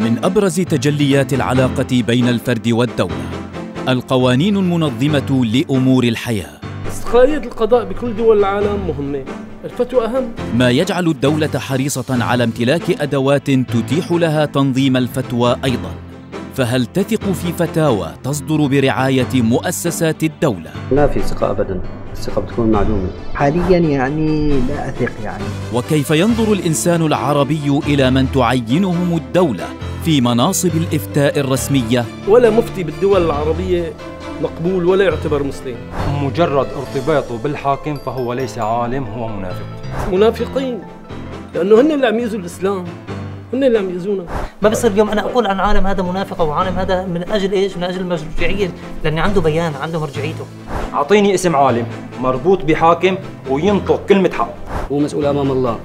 من ابرز تجليات العلاقه بين الفرد والدوله القوانين المنظمه لامور الحياه استقلاليه القضاء بكل دول العالم مهمه الفتوى أهم ما يجعل الدولة حريصة على امتلاك أدوات تتيح لها تنظيم الفتوى أيضاً فهل تثق في فتاوى تصدر برعاية مؤسسات الدولة؟ لا في ثقة أبدا الثقة بتكون معدومة حاليا يعني لا أثق يعني وكيف ينظر الإنسان العربي إلى من تعينهم الدولة في مناصب الإفتاء الرسمية ولا مفتي بالدول العربية مقبول ولا يعتبر مسلم مجرد ارتباطه بالحاكم فهو ليس عالم هو منافق منافقين لأنه هن اللي عم يؤذوا الإسلام هن اللي عم يأذونا ما بصير اليوم انا اقول عن عالم هذا منافق او عالم هذا من اجل ايش؟ من اجل المرجعيه لاني عنده بيان عنده مرجعيته اعطيني اسم عالم مربوط بحاكم وينطق كلمه حق هو مسؤول امام الله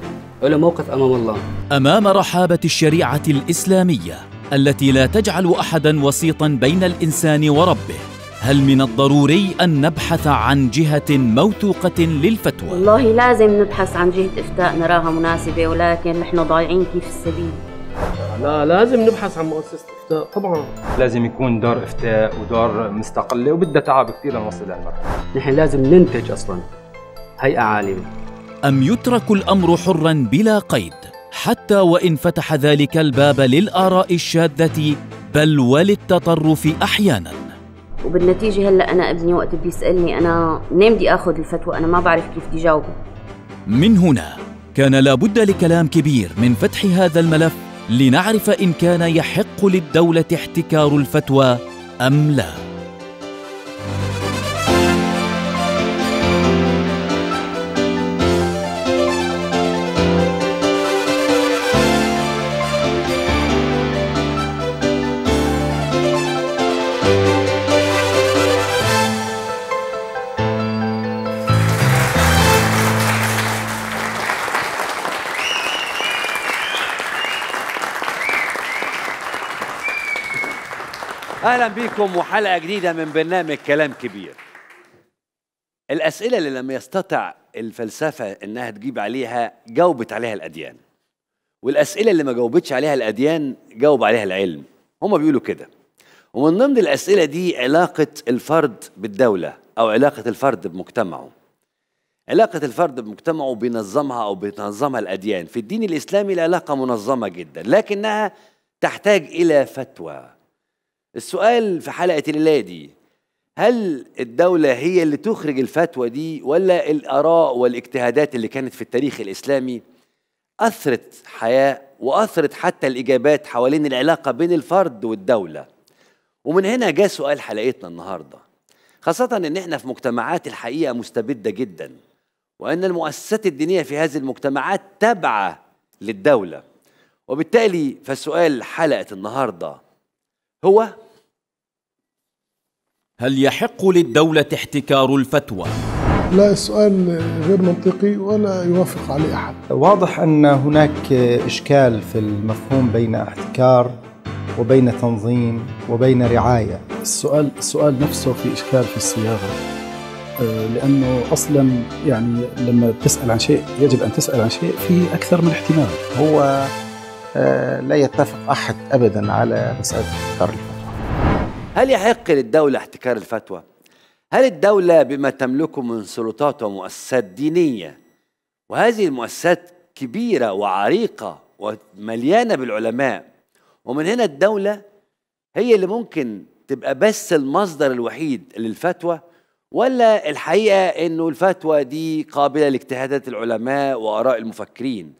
له موقف أمام الله أمام رحابة الشريعة الإسلامية التي لا تجعل أحدا وسيطا بين الإنسان وربه هل من الضروري أن نبحث عن جهة موثوقة للفتوى؟ والله لازم نبحث عن جهة إفتاء نراها مناسبة ولكن نحن ضايعين كيف السبيل لا لازم نبحث عن مؤسسة إفتاء طبعا لازم يكون دار إفتاء ودار مستقلة وبدها تعب كثير لنوصل لهالمرحلة نحن لازم ننتج أصلا هيئه عالمة أم يترك الأمر حرا بلا قيد حتى وإن فتح ذلك الباب للآراء الشاذة بل وللتطرف أحيانا وبالنتيجة هلأ أنا ابني وقت بيسألني أنا منين بدي آخذ الفتوى أنا ما بعرف كيف بدي جاوبه من هنا كان لابد لكلام كبير من فتح هذا الملف لنعرف إن كان يحق للدولة احتكار الفتوى أم لا اهلا بيكم وحلقه جديده من برنامج كلام كبير الاسئله اللي لم يستطع الفلسفه انها تجيب عليها جاوبت عليها الاديان والاسئله اللي ما جاوبتش عليها الاديان جاوب عليها العلم هما بيقولوا كده ومن ضمن الاسئله دي علاقه الفرد بالدوله او علاقه الفرد بمجتمعه علاقة الفرد بمجتمعه بينظمها أو بتنظمها الأديان في الدين الإسلامي العلاقة منظمة جدا لكنها تحتاج إلى فتوى السؤال في حلقة الليلة دي هل الدولة هي اللي تخرج الفتوى دي ولا الآراء والاجتهادات اللي كانت في التاريخ الإسلامي أثرت حياة وأثرت حتى الإجابات حوالين العلاقة بين الفرد والدولة ومن هنا جاء سؤال حلقتنا النهاردة خاصة إن إحنا في مجتمعات الحقيقة مستبدة جدا وأن المؤسسات الدينية في هذه المجتمعات تابعة للدولة وبالتالي فسؤال حلقة النهارده هو هل يحق للدولة احتكار الفتوى؟ لا السؤال غير منطقي ولا يوافق عليه أحد واضح أن هناك إشكال في المفهوم بين احتكار وبين تنظيم وبين رعاية السؤال, السؤال نفسه في إشكال في الصياغة آه، لأنه أصلا يعني لما تسأل عن شيء يجب أن تسأل عن شيء في أكثر من احتمال هو آه، لا يتفق أحد أبدا على مسألة احتكار الفتوى هل يحق للدولة احتكار الفتوى؟ هل الدولة بما تملكه من سلطات ومؤسسات دينية وهذه المؤسسات كبيرة وعريقة ومليانة بالعلماء ومن هنا الدولة هي اللي ممكن تبقى بس المصدر الوحيد للفتوى ولا الحقيقة أنه الفتوى دي قابلة لاجتهادات العلماء وآراء المفكرين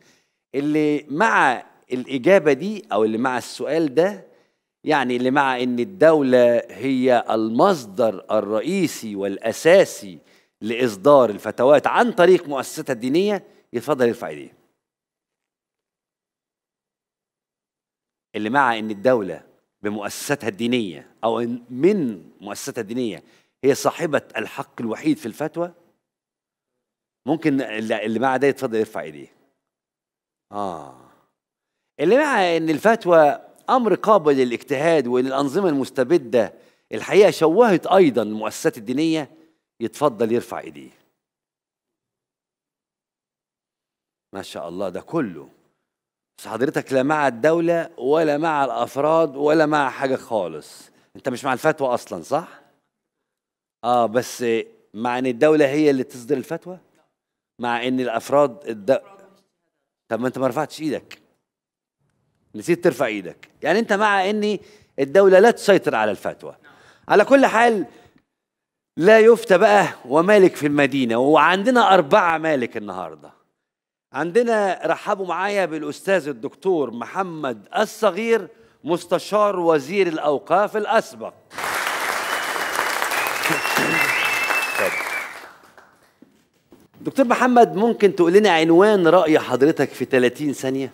اللي مع الاجابه دي او اللي مع السؤال ده يعني اللي مع ان الدوله هي المصدر الرئيسي والاساسي لاصدار الفتوات عن طريق مؤسسة الدينيه يتفضل يرفع ايديه اللي مع ان الدوله بمؤسستها الدينيه او من مؤسستها الدينيه هي صاحبه الحق الوحيد في الفتوى ممكن اللي مع ده يتفضل يرفع ايديه اه اللي مع ان الفتوى امر قابل للاجتهاد وان الانظمه المستبده الحقيقه شوهت ايضا المؤسسات الدينيه يتفضل يرفع ايديه ما شاء الله ده كله بس حضرتك لا مع الدولة ولا مع الأفراد ولا مع حاجة خالص أنت مش مع الفتوى أصلا صح؟ آه بس مع أن الدولة هي اللي تصدر الفتوى؟ مع أن الأفراد الد... طب ما أنت ما رفعتش إيدك نسيت ترفع ايدك يعني انت مع ان الدوله لا تسيطر على الفتوى على كل حال لا يفتى بقى ومالك في المدينه وعندنا اربعه مالك النهارده عندنا رحبوا معايا بالاستاذ الدكتور محمد الصغير مستشار وزير الاوقاف الاسبق دكتور محمد ممكن تقول لنا عنوان راي حضرتك في 30 ثانيه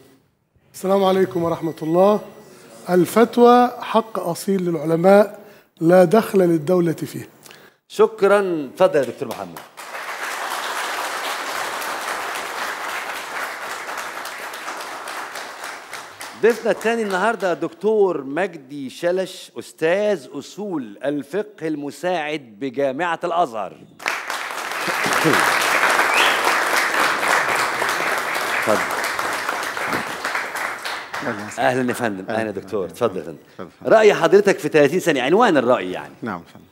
السلام عليكم ورحمة الله الفتوى حق أصيل للعلماء لا دخل للدولة فيه شكرا تفضل يا دكتور محمد ضيفنا الثاني النهارده دكتور مجدي شلش استاذ اصول الفقه المساعد بجامعه الازهر اتفضل اهلا يا فندم اهلا يا دكتور تفضل يا فندم راي حضرتك في 30 ثانيه عنوان الراي يعني نعم فندم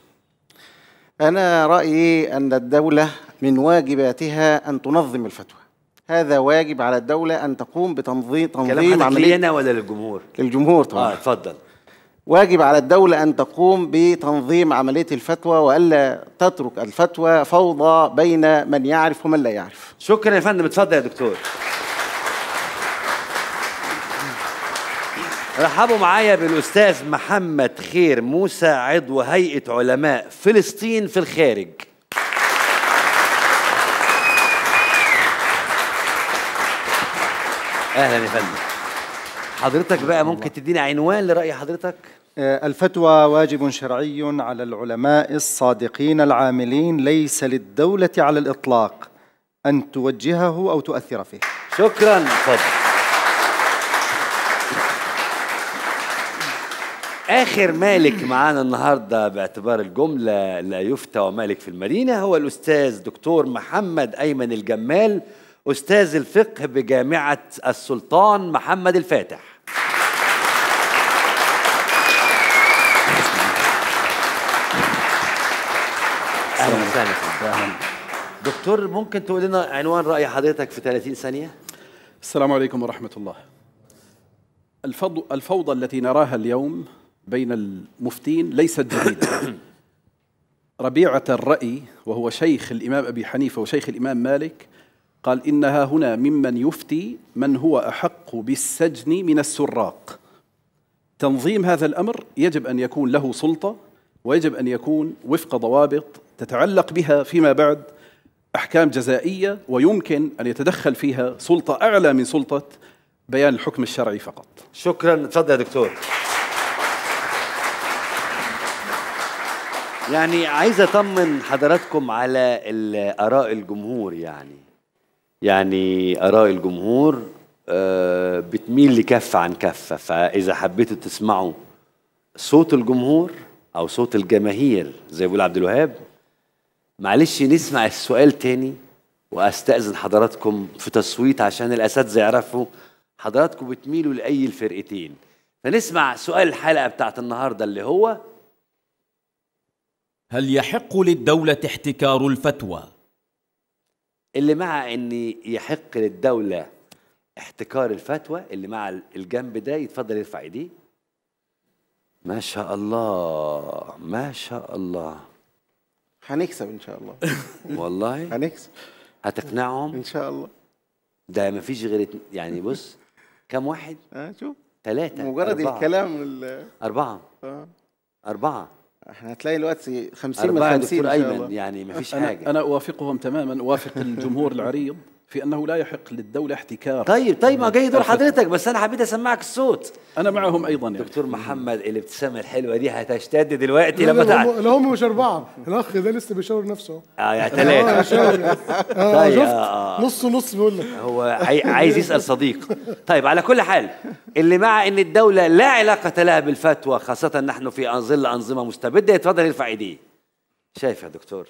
انا رايي ان الدوله من واجباتها ان تنظم الفتوى هذا واجب على الدولة أن تقوم بتنظيم تنظيم عملية لنا ولا للجمهور؟ للجمهور طبعا اه اتفضل واجب على الدولة أن تقوم بتنظيم عملية الفتوى وألا تترك الفتوى فوضى بين من يعرف ومن لا يعرف شكرا يا فندم اتفضل يا دكتور رحبوا معايا بالاستاذ محمد خير موسى عضو هيئه علماء فلسطين في الخارج اهلا يا فندم حضرتك بقى ممكن تدينا عنوان لراي حضرتك آه، الفتوى واجب شرعي على العلماء الصادقين العاملين ليس للدوله على الاطلاق ان توجهه او تؤثر فيه شكرا تفضل اخر مالك معانا النهارده باعتبار الجمله لا يفتى ومالك في المدينه هو الاستاذ دكتور محمد ايمن الجمال استاذ الفقه بجامعه السلطان محمد الفاتح اهلا وسهلا دكتور ممكن تقول لنا عنوان راي حضرتك في 30 ثانيه السلام عليكم ورحمه الله الفوضى التي نراها اليوم بين المفتين ليست جديدة ربيعة الرأي وهو شيخ الإمام أبي حنيفة وشيخ الإمام مالك قال إنها هنا ممن يفتي من هو أحق بالسجن من السراق تنظيم هذا الأمر يجب أن يكون له سلطة ويجب أن يكون وفق ضوابط تتعلق بها فيما بعد أحكام جزائية ويمكن أن يتدخل فيها سلطة أعلى من سلطة بيان الحكم الشرعي فقط شكرا تفضل يا دكتور يعني عايز اطمن حضراتكم على اراء الجمهور يعني يعني اراء الجمهور آه، بتميل لكفه عن كفه فاذا حبيتوا تسمعوا صوت الجمهور او صوت الجماهير زي بيقول عبد الوهاب معلش نسمع السؤال تاني واستاذن حضراتكم في تصويت عشان الاساتذه يعرفوا حضراتكم بتميلوا لاي الفرقتين فنسمع سؤال الحلقه بتاعت النهارده اللي هو هل يحق للدولة احتكار الفتوى؟ اللي مع ان يحق للدولة احتكار الفتوى اللي مع الجنب ده يتفضل يرفع ايديه ما شاء الله ما شاء الله هنكسب ان شاء الله والله هنكسب هتقنعهم ان شاء الله ده ما فيش غير يعني بص كم واحد؟ اه شوف ثلاثة مجرد أربعة. الكلام اللي... أربعة آه. أربعة احنا هتلاقي الوقت 50 من 50 دكتور ايمن يعني ما فيش حاجه انا اوافقهم تماما اوافق الجمهور العريض في انه لا يحق للدوله احتكار طيب طيب ما جاي دور حضرتك بس انا حبيت اسمعك الصوت انا معهم ايضا يعني. دكتور محمد الابتسامه الحلوه دي هتشتد دلوقتي لما تعال لا هم مش اربعه الاخ ده لسه بيشاور نفسه اه يا ثلاثه آه،, آه طيب شفت آه، آه. نص نص بيقول لك هو عايز يسال صديق طيب على كل حال اللي مع ان الدوله لا علاقه لها بالفتوى خاصه نحن في ظل انظمه مستبده يتفضل يرفع ايديه شايف يا دكتور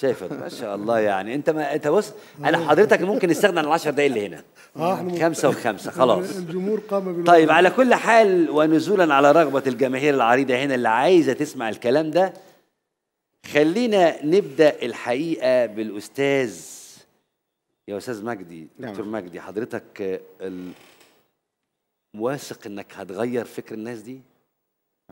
شايف ما شاء الله يعني انت ما انت بص انا حضرتك ممكن نستغنى عن ال 10 دقايق اللي هنا اه خمسه وخمسه خلاص الجمهور قام طيب على كل حال ونزولا على رغبه الجماهير العريضه هنا اللي عايزه تسمع الكلام ده خلينا نبدا الحقيقه بالاستاذ يا استاذ مجدي نعم. دكتور مجدي حضرتك واثق انك هتغير فكر الناس دي؟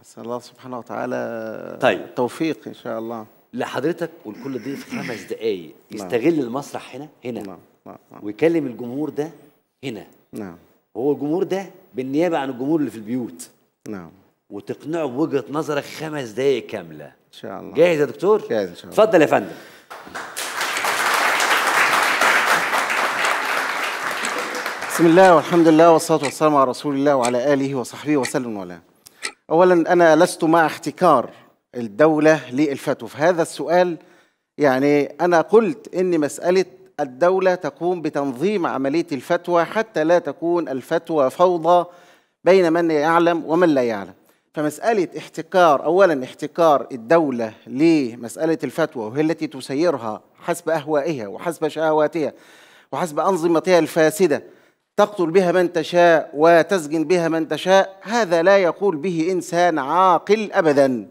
اسال الله سبحانه وتعالى طيب التوفيق ان شاء الله لحضرتك ولكل ضيف خمس نعم. دقايق نعم. يستغل المسرح هنا هنا نعم. نعم. نعم. ويكلم الجمهور ده هنا نعم هو الجمهور ده بالنيابه عن الجمهور اللي في البيوت نعم وتقنعه بوجهه نظرك خمس دقائق كامله ان شاء الله جاهز يا دكتور؟ جاهز ان شاء الله اتفضل يا فندم بسم الله والحمد لله والصلاة والسلام على رسول الله وعلى آله وصحبه وسلم ولا أولا أنا لست مع احتكار الدولة للفتوى هذا السؤال يعني أنا قلت إن مسألة الدولة تقوم بتنظيم عملية الفتوى حتى لا تكون الفتوى فوضى بين من يعلم ومن لا يعلم فمسألة احتكار أولا احتكار الدولة لمسألة الفتوى وهي التي تسيرها حسب أهوائها وحسب شهواتها وحسب أنظمتها الفاسدة تقتل بها من تشاء وتسجن بها من تشاء هذا لا يقول به إنسان عاقل أبداً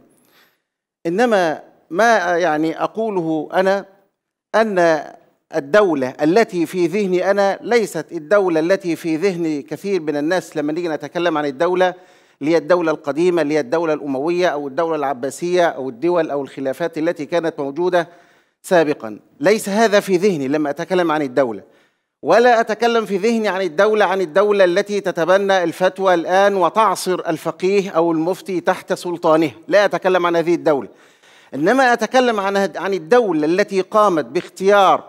انما ما يعني اقوله انا ان الدولة التي في ذهني أنا ليست الدولة التي في ذهن كثير من الناس لما نيجي نتكلم عن الدولة اللي هي الدولة القديمة اللي هي الدولة الأموية أو الدولة العباسية أو الدول أو الخلافات التي كانت موجودة سابقا ليس هذا في ذهني لما أتكلم عن الدولة ولا أتكلم في ذهني عن الدولة عن الدولة التي تتبنى الفتوى الآن وتعصر الفقيه أو المفتي تحت سلطانه لا أتكلم عن هذه الدولة إنما أتكلم عن عن الدولة التي قامت باختيار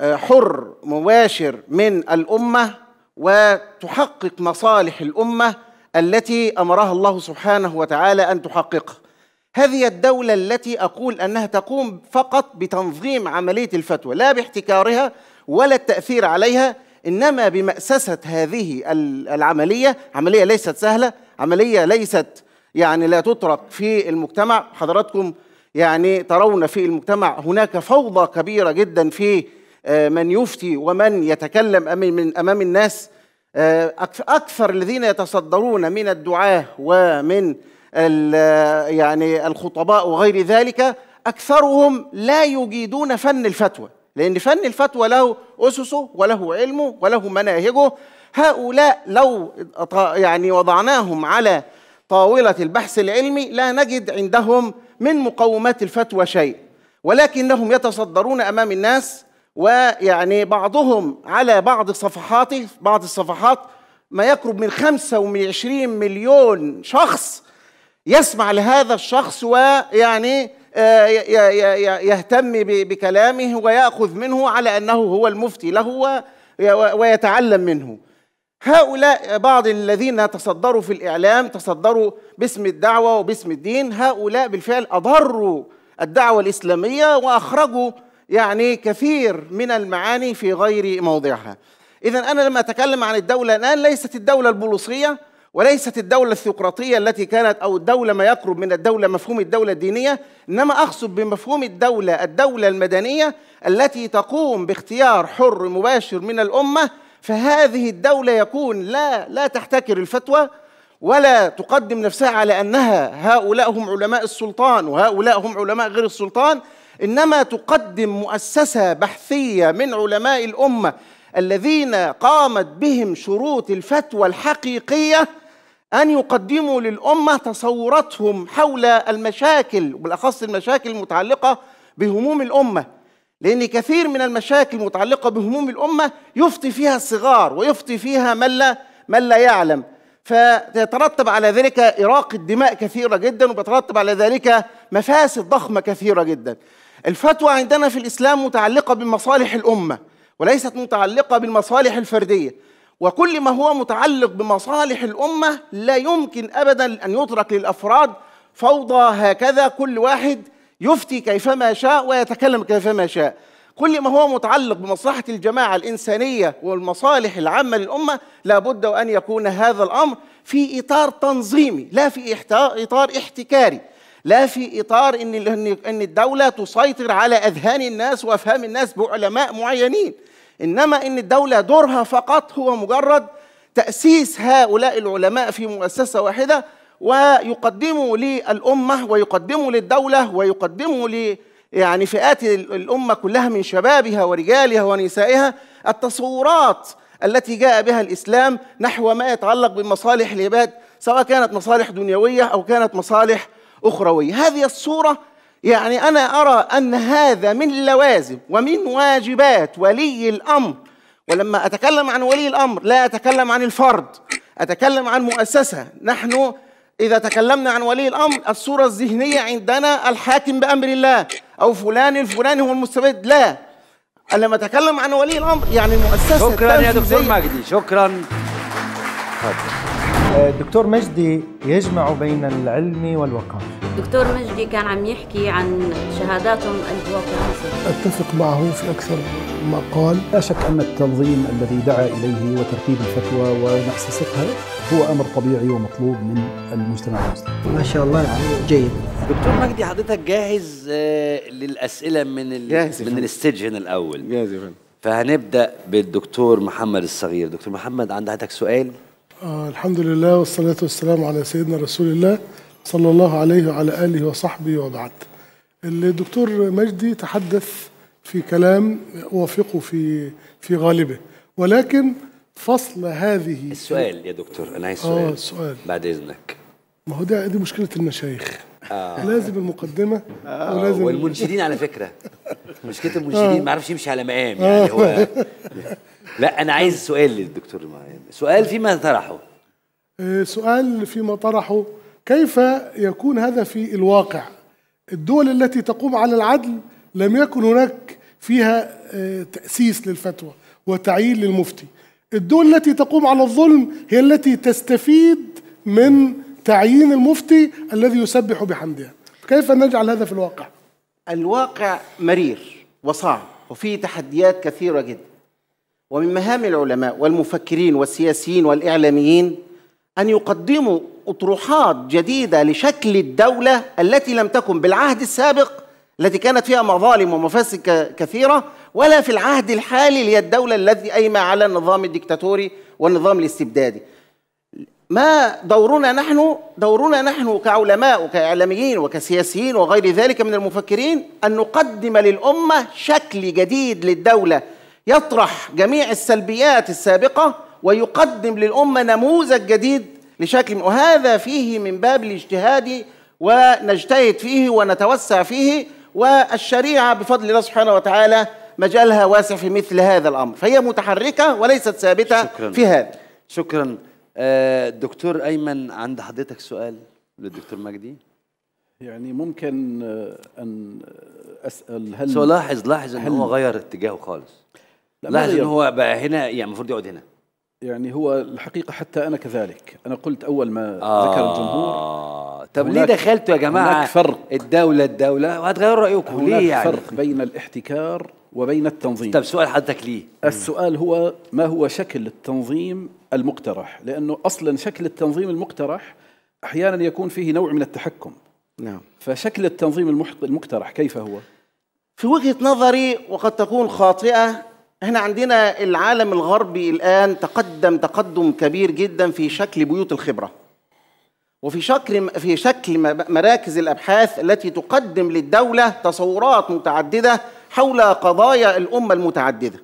آه، حر مباشر من الأمة وتحقق مصالح الأمة التي أمرها الله سبحانه وتعالى أن تحققها هذه الدولة التي أقول أنها تقوم فقط بتنظيم عملية الفتوى لا باحتكارها ولا التأثير عليها إنما بمأسسة هذه العملية عملية ليست سهلة عملية ليست يعني لا تترك في المجتمع حضراتكم يعني ترون في المجتمع هناك فوضى كبيرة جدا في آه، من يفتي ومن يتكلم أمام الناس آه، أكثر الذين يتصدرون من الدعاة ومن يعني الخطباء وغير ذلك أكثرهم لا يجيدون فن الفتوى لأن فن الفتوى له أسسه وله علمه وله مناهجه هؤلاء لو يعني وضعناهم على طاولة البحث العلمي لا نجد عندهم من مقومات الفتوى شيء ولكنهم يتصدرون أمام الناس ويعني بعضهم على بعض صفحات بعض الصفحات ما يقرب من 25 مليون شخص يسمع لهذا الشخص ويعني آه، يهتم بكلامه ويأخذ منه على أنه هو المفتي له ويتعلم منه هؤلاء بعض الذين تصدروا في الإعلام تصدروا باسم الدعوة وباسم الدين هؤلاء بالفعل أضروا الدعوة الإسلامية وأخرجوا يعني كثير من المعاني في غير موضعها إذا أنا لما أتكلم عن الدولة الآن ليست الدولة البوليسية وليست الدولة الثيوقراطية التي كانت أو الدولة ما يقرب من الدولة مفهوم الدولة الدينية إنما أقصد بمفهوم الدولة الدولة المدنية التي تقوم باختيار حر مباشر من الأمة فهذه الدولة يكون لا لا تحتكر الفتوى ولا تقدم نفسها على أنها هؤلاء هم علماء السلطان وهؤلاء هم علماء غير السلطان إنما تقدم مؤسسة بحثية من علماء الأمة الذين قامت بهم شروط الفتوى الحقيقيه أن يقدموا للأمة تصوراتهم حول المشاكل وبالأخص المشاكل المتعلقة بهموم الأمة لأن كثير من المشاكل المتعلقة بهموم الأمة يفتي فيها الصغار ويفتي فيها من لا, من لا يعلم فيترتب على ذلك إراقة دماء كثيرة جدا وبيترتب على ذلك مفاسد ضخمة كثيرة جدا الفتوى عندنا في الإسلام متعلقة بمصالح الأمة وليست متعلقة بالمصالح الفردية وكل ما هو متعلق بمصالح الامه لا يمكن ابدا ان يترك للافراد فوضى هكذا كل واحد يفتي كيفما شاء ويتكلم كيفما شاء كل ما هو متعلق بمصلحه الجماعه الانسانيه والمصالح العامه للامه لابد وان يكون هذا الامر في اطار تنظيمي لا في اطار احتكاري لا في اطار ان ان الدوله تسيطر على اذهان الناس وافهام الناس بعلماء معينين انما ان الدوله دورها فقط هو مجرد تاسيس هؤلاء العلماء في مؤسسه واحده ويقدموا للامه ويقدموا للدوله ويقدموا ل يعني فئات الامه كلها من شبابها ورجالها ونسائها التصورات التي جاء بها الاسلام نحو ما يتعلق بمصالح العباد سواء كانت مصالح دنيويه او كانت مصالح اخرويه هذه الصوره يعني أنا أرى أن هذا من لوازم ومن واجبات ولي الأمر ولما أتكلم عن ولي الأمر لا أتكلم عن الفرد أتكلم عن مؤسسة نحن إذا تكلمنا عن ولي الأمر الصورة الذهنية عندنا الحاكم بأمر الله أو فلان الفلاني هو المستبد لا لما أتكلم عن ولي الأمر يعني المؤسسة شكرا يا دكتور مجدي شكرا آه، دكتور مجدي يجمع بين العلم والوقار دكتور مجدي كان عم يحكي عن شهاداتهم الواقعية أتفق معه في أكثر ما قال لا شك أن التنظيم الذي دعا إليه وترتيب الفتوى ونحسسها هو أمر طبيعي ومطلوب من المجتمع المسلم ما شاء الله يعني جيد دكتور مجدي حضرتك جاهز آه، للأسئلة من جاهز من الاستجن الأول جاهز يا فهنبدأ بالدكتور محمد الصغير دكتور محمد عندك سؤال آه الحمد لله والصلاة والسلام على سيدنا رسول الله صلى الله عليه وعلى آله وصحبه وبعد الدكتور مجدي تحدث في كلام أوافقه في في غالبه ولكن فصل هذه السؤال يا دكتور أنا عايز آه، سؤال, آه سؤال. بعد إذنك ما هو ده دي مشكلة المشايخ آه. لازم المقدمة آه. ولازم والمنشدين على فكرة مشكلة المنشدين آه. ما أعرفش يمشي على مقام يعني آه. هو لا أنا عايز سؤال للدكتور سؤال فيما طرحه آه، سؤال فيما طرحه كيف يكون هذا في الواقع الدول التي تقوم على العدل لم يكن هناك فيها آه، تأسيس للفتوى وتعيين للمفتي الدول التي تقوم على الظلم هي التي تستفيد من تعيين المفتي الذي يسبح بحمدها كيف نجعل هذا في الواقع الواقع مرير وصعب وفيه تحديات كثيرة جدا ومن مهام العلماء والمفكرين والسياسيين والإعلاميين أن يقدموا أطروحات جديدة لشكل الدولة التي لم تكن بالعهد السابق التي كانت فيها مظالم ومفاسد كثيرة ولا في العهد الحالي اللي هي الدولة التي قايمة على النظام الدكتاتوري والنظام الاستبدادي ما دورنا نحن دورنا نحن كعلماء وكإعلاميين وكسياسيين وغير ذلك من المفكرين أن نقدم للأمة شكل جديد للدولة يطرح جميع السلبيات السابقة ويقدم للأمة نموذج جديد لشكل وهذا فيه من باب الاجتهاد ونجتهد فيه ونتوسع فيه والشريعة بفضل الله سبحانه وتعالى مجالها واسع في مثل هذا الأمر فهي متحركة وليست ثابتة شكرا. في هذا شكرا آه، دكتور أيمن عند حضرتك سؤال للدكتور مجدي يعني ممكن آه، أن أسأل هل سو لاحظ لاحظ أن هو غير اتجاهه خالص لاحظ أن هو بقى هنا يعني المفروض يقعد هنا يعني هو الحقيقة حتى أنا كذلك أنا قلت أول ما آه ذكر الجمهور طب ليه دخلتوا يا جماعة هناك فرق الدولة الدولة وهتغير رأيكم ليه يعني هناك فرق بين الاحتكار وبين التنظيم طب سؤال حضرتك ليه السؤال هو ما هو شكل التنظيم المقترح لأنه أصلا شكل التنظيم المقترح أحيانا يكون فيه نوع من التحكم نعم فشكل التنظيم المقترح كيف هو في وجهة نظري وقد تكون خاطئة احنا عندنا العالم الغربي الان تقدم تقدم كبير جدا في شكل بيوت الخبره وفي شكل في شكل مراكز الابحاث التي تقدم للدوله تصورات متعدده حول قضايا الامه المتعدده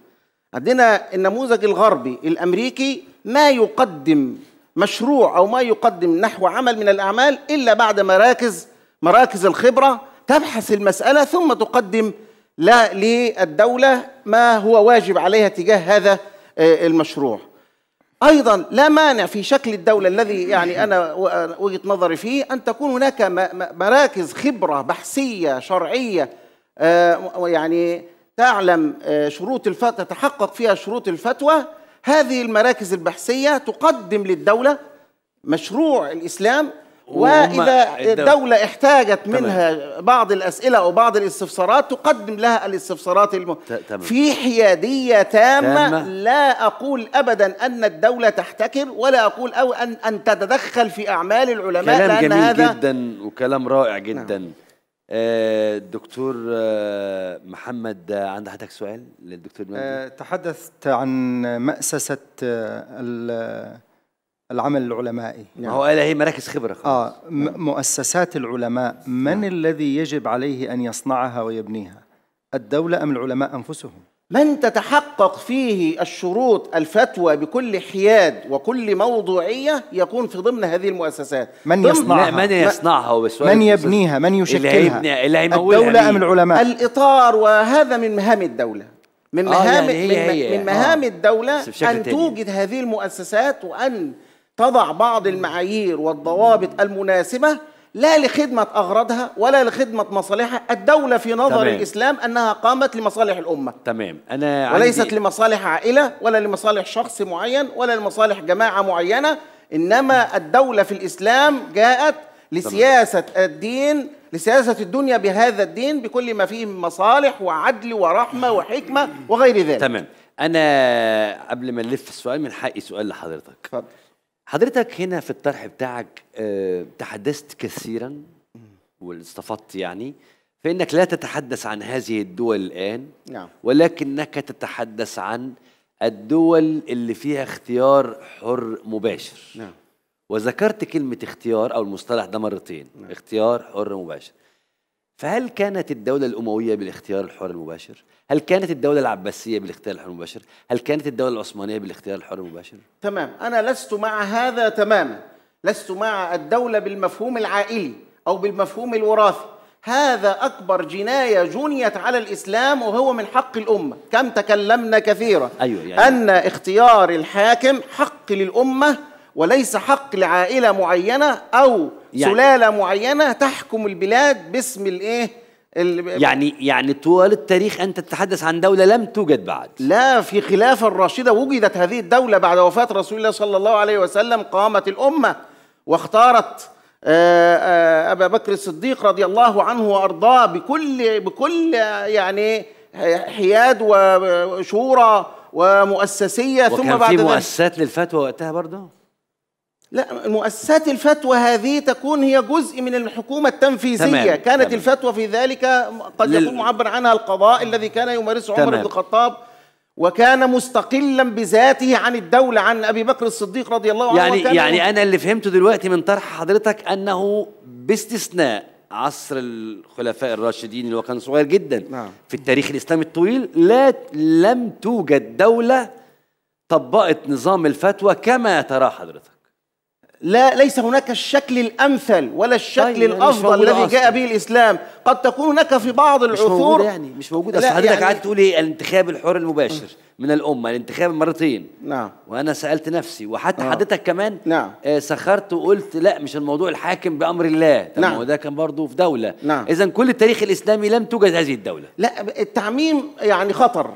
عندنا النموذج الغربي الامريكي ما يقدم مشروع او ما يقدم نحو عمل من الاعمال الا بعد مراكز مراكز الخبره تبحث المساله ثم تقدم لا للدولة ما هو واجب عليها تجاه هذا آه، المشروع ايضا لا مانع في شكل الدوله الذي يعني انا آه، وجهه نظري فيه ان تكون هناك مراكز خبره بحثيه شرعيه آه، يعني تعلم شروط الفتوى تتحقق فيها شروط الفتوى هذه المراكز البحثيه تقدم للدوله مشروع الاسلام واذا الدوله احتاجت تمام. منها بعض الاسئله او بعض الاستفسارات تقدم لها الاستفسارات الم... في حياديه تامه لا اقول ابدا ان الدوله تحتكر ولا اقول أو ان ان تتدخل في اعمال العلماء كلام لأن جميل هذا جدا وكلام رائع نعم. جدا نعم. آه الدكتور آه محمد آه عند حضرتك سؤال للدكتور آه، تحدثت عن مأسسة آه، العمل العلمائي نعم. هو هي مراكز خبرة خلاص. آه مؤسسات العلماء من نعم. الذي يجب عليه أن يصنعها ويبنيها الدولة أم العلماء أنفسهم من تتحقق فيه الشروط الفتوى بكل حياد وكل موضوعية يكون في ضمن هذه المؤسسات من يصنعها من يصنعها من يبنيها من يشكلها اللي هيبني اللي الدولة أم العلماء الإطار وهذا من مهام الدولة من آه، مهام آه يعني هي من, هي من آه. مهام آه. الدولة أن توجد هذه المؤسسات وأن تضع بعض المعايير والضوابط المناسبة لا لخدمة أغراضها ولا لخدمة مصالحها الدولة في نظر تمام. الإسلام أنها قامت لمصالح الأمة تمام أنا وليست عندي... لمصالح عائلة ولا لمصالح شخص معين ولا لمصالح جماعة معينة إنما الدولة في الإسلام جاءت لسياسة تمام. الدين لسياسة الدنيا بهذا الدين بكل ما فيه من مصالح وعدل ورحمة وحكمة وغير ذلك تمام أنا قبل ما نلف السؤال من حقي سؤال لحضرتك اتفضل حضرتك هنا في الطرح بتاعك آه، تحدثت كثيرا واستفدت يعني فإنك لا تتحدث عن هذه الدول الآن نعم. ولكنك تتحدث عن الدول اللي فيها اختيار حر مباشر نعم. وذكرت كلمة اختيار أو المصطلح ده مرتين نعم. اختيار حر مباشر فهل كانت الدولة الأموية بالاختيار الحر المباشر؟ هل كانت الدولة العباسية بالاختيار الحر المباشر؟ هل كانت الدولة العثمانية بالاختيار الحر المباشر؟ تمام، أنا لست مع هذا تماما، لست مع الدولة بالمفهوم العائلي أو بالمفهوم الوراثي، هذا أكبر جناية جنيت على الإسلام وهو من حق الأمة كم تكلمنا كثيرا أيوة يعني. أن اختيار الحاكم حق للأمة وليس حق لعائلة معينة أو يعني سلاله معينه تحكم البلاد باسم الايه يعني يعني طوال التاريخ انت تتحدث عن دوله لم توجد بعد لا في خلافه الراشده وجدت هذه الدوله بعد وفاه رسول الله صلى الله عليه وسلم قامت الامه واختارت آه، آه، ابا بكر الصديق رضي الله عنه وارضاه بكل بكل يعني حياد وشورى ومؤسسيه ثم بعد ذلك وكان في مؤسسات للفتوى وقتها برضه لا مؤسسات الفتوى هذه تكون هي جزء من الحكومة التنفيذية تمام. كانت تمام. الفتوى في ذلك قد لل... يكون معبر عنها القضاء الذي كان يمارسه عمر بن الخطاب وكان مستقلا بذاته عن الدولة عن أبي بكر الصديق رضي الله عنه يعني يعني أنا اللي فهمته دلوقتي من طرح حضرتك أنه باستثناء عصر الخلفاء الراشدين اللي هو كان صغير جدا نعم. في التاريخ الإسلامي الطويل لا لم توجد دولة طبقت نظام الفتوى كما تراه حضرتك لا ليس هناك الشكل الامثل ولا الشكل طيب الافضل الذي جاء به الاسلام قد تكون هناك في بعض العصور مش موجود يعني مش موجود اصل حضرتك يعني قعدت تقول ايه الانتخاب الحر المباشر من الامه الانتخاب مرتين نعم وانا سالت نفسي وحتى نعم. حضرتك كمان نعم آه سخرت وقلت لا مش الموضوع الحاكم بامر الله طب نعم وده كان برضه في دوله نعم اذا كل التاريخ الاسلامي لم توجد هذه الدوله لا التعميم يعني خطر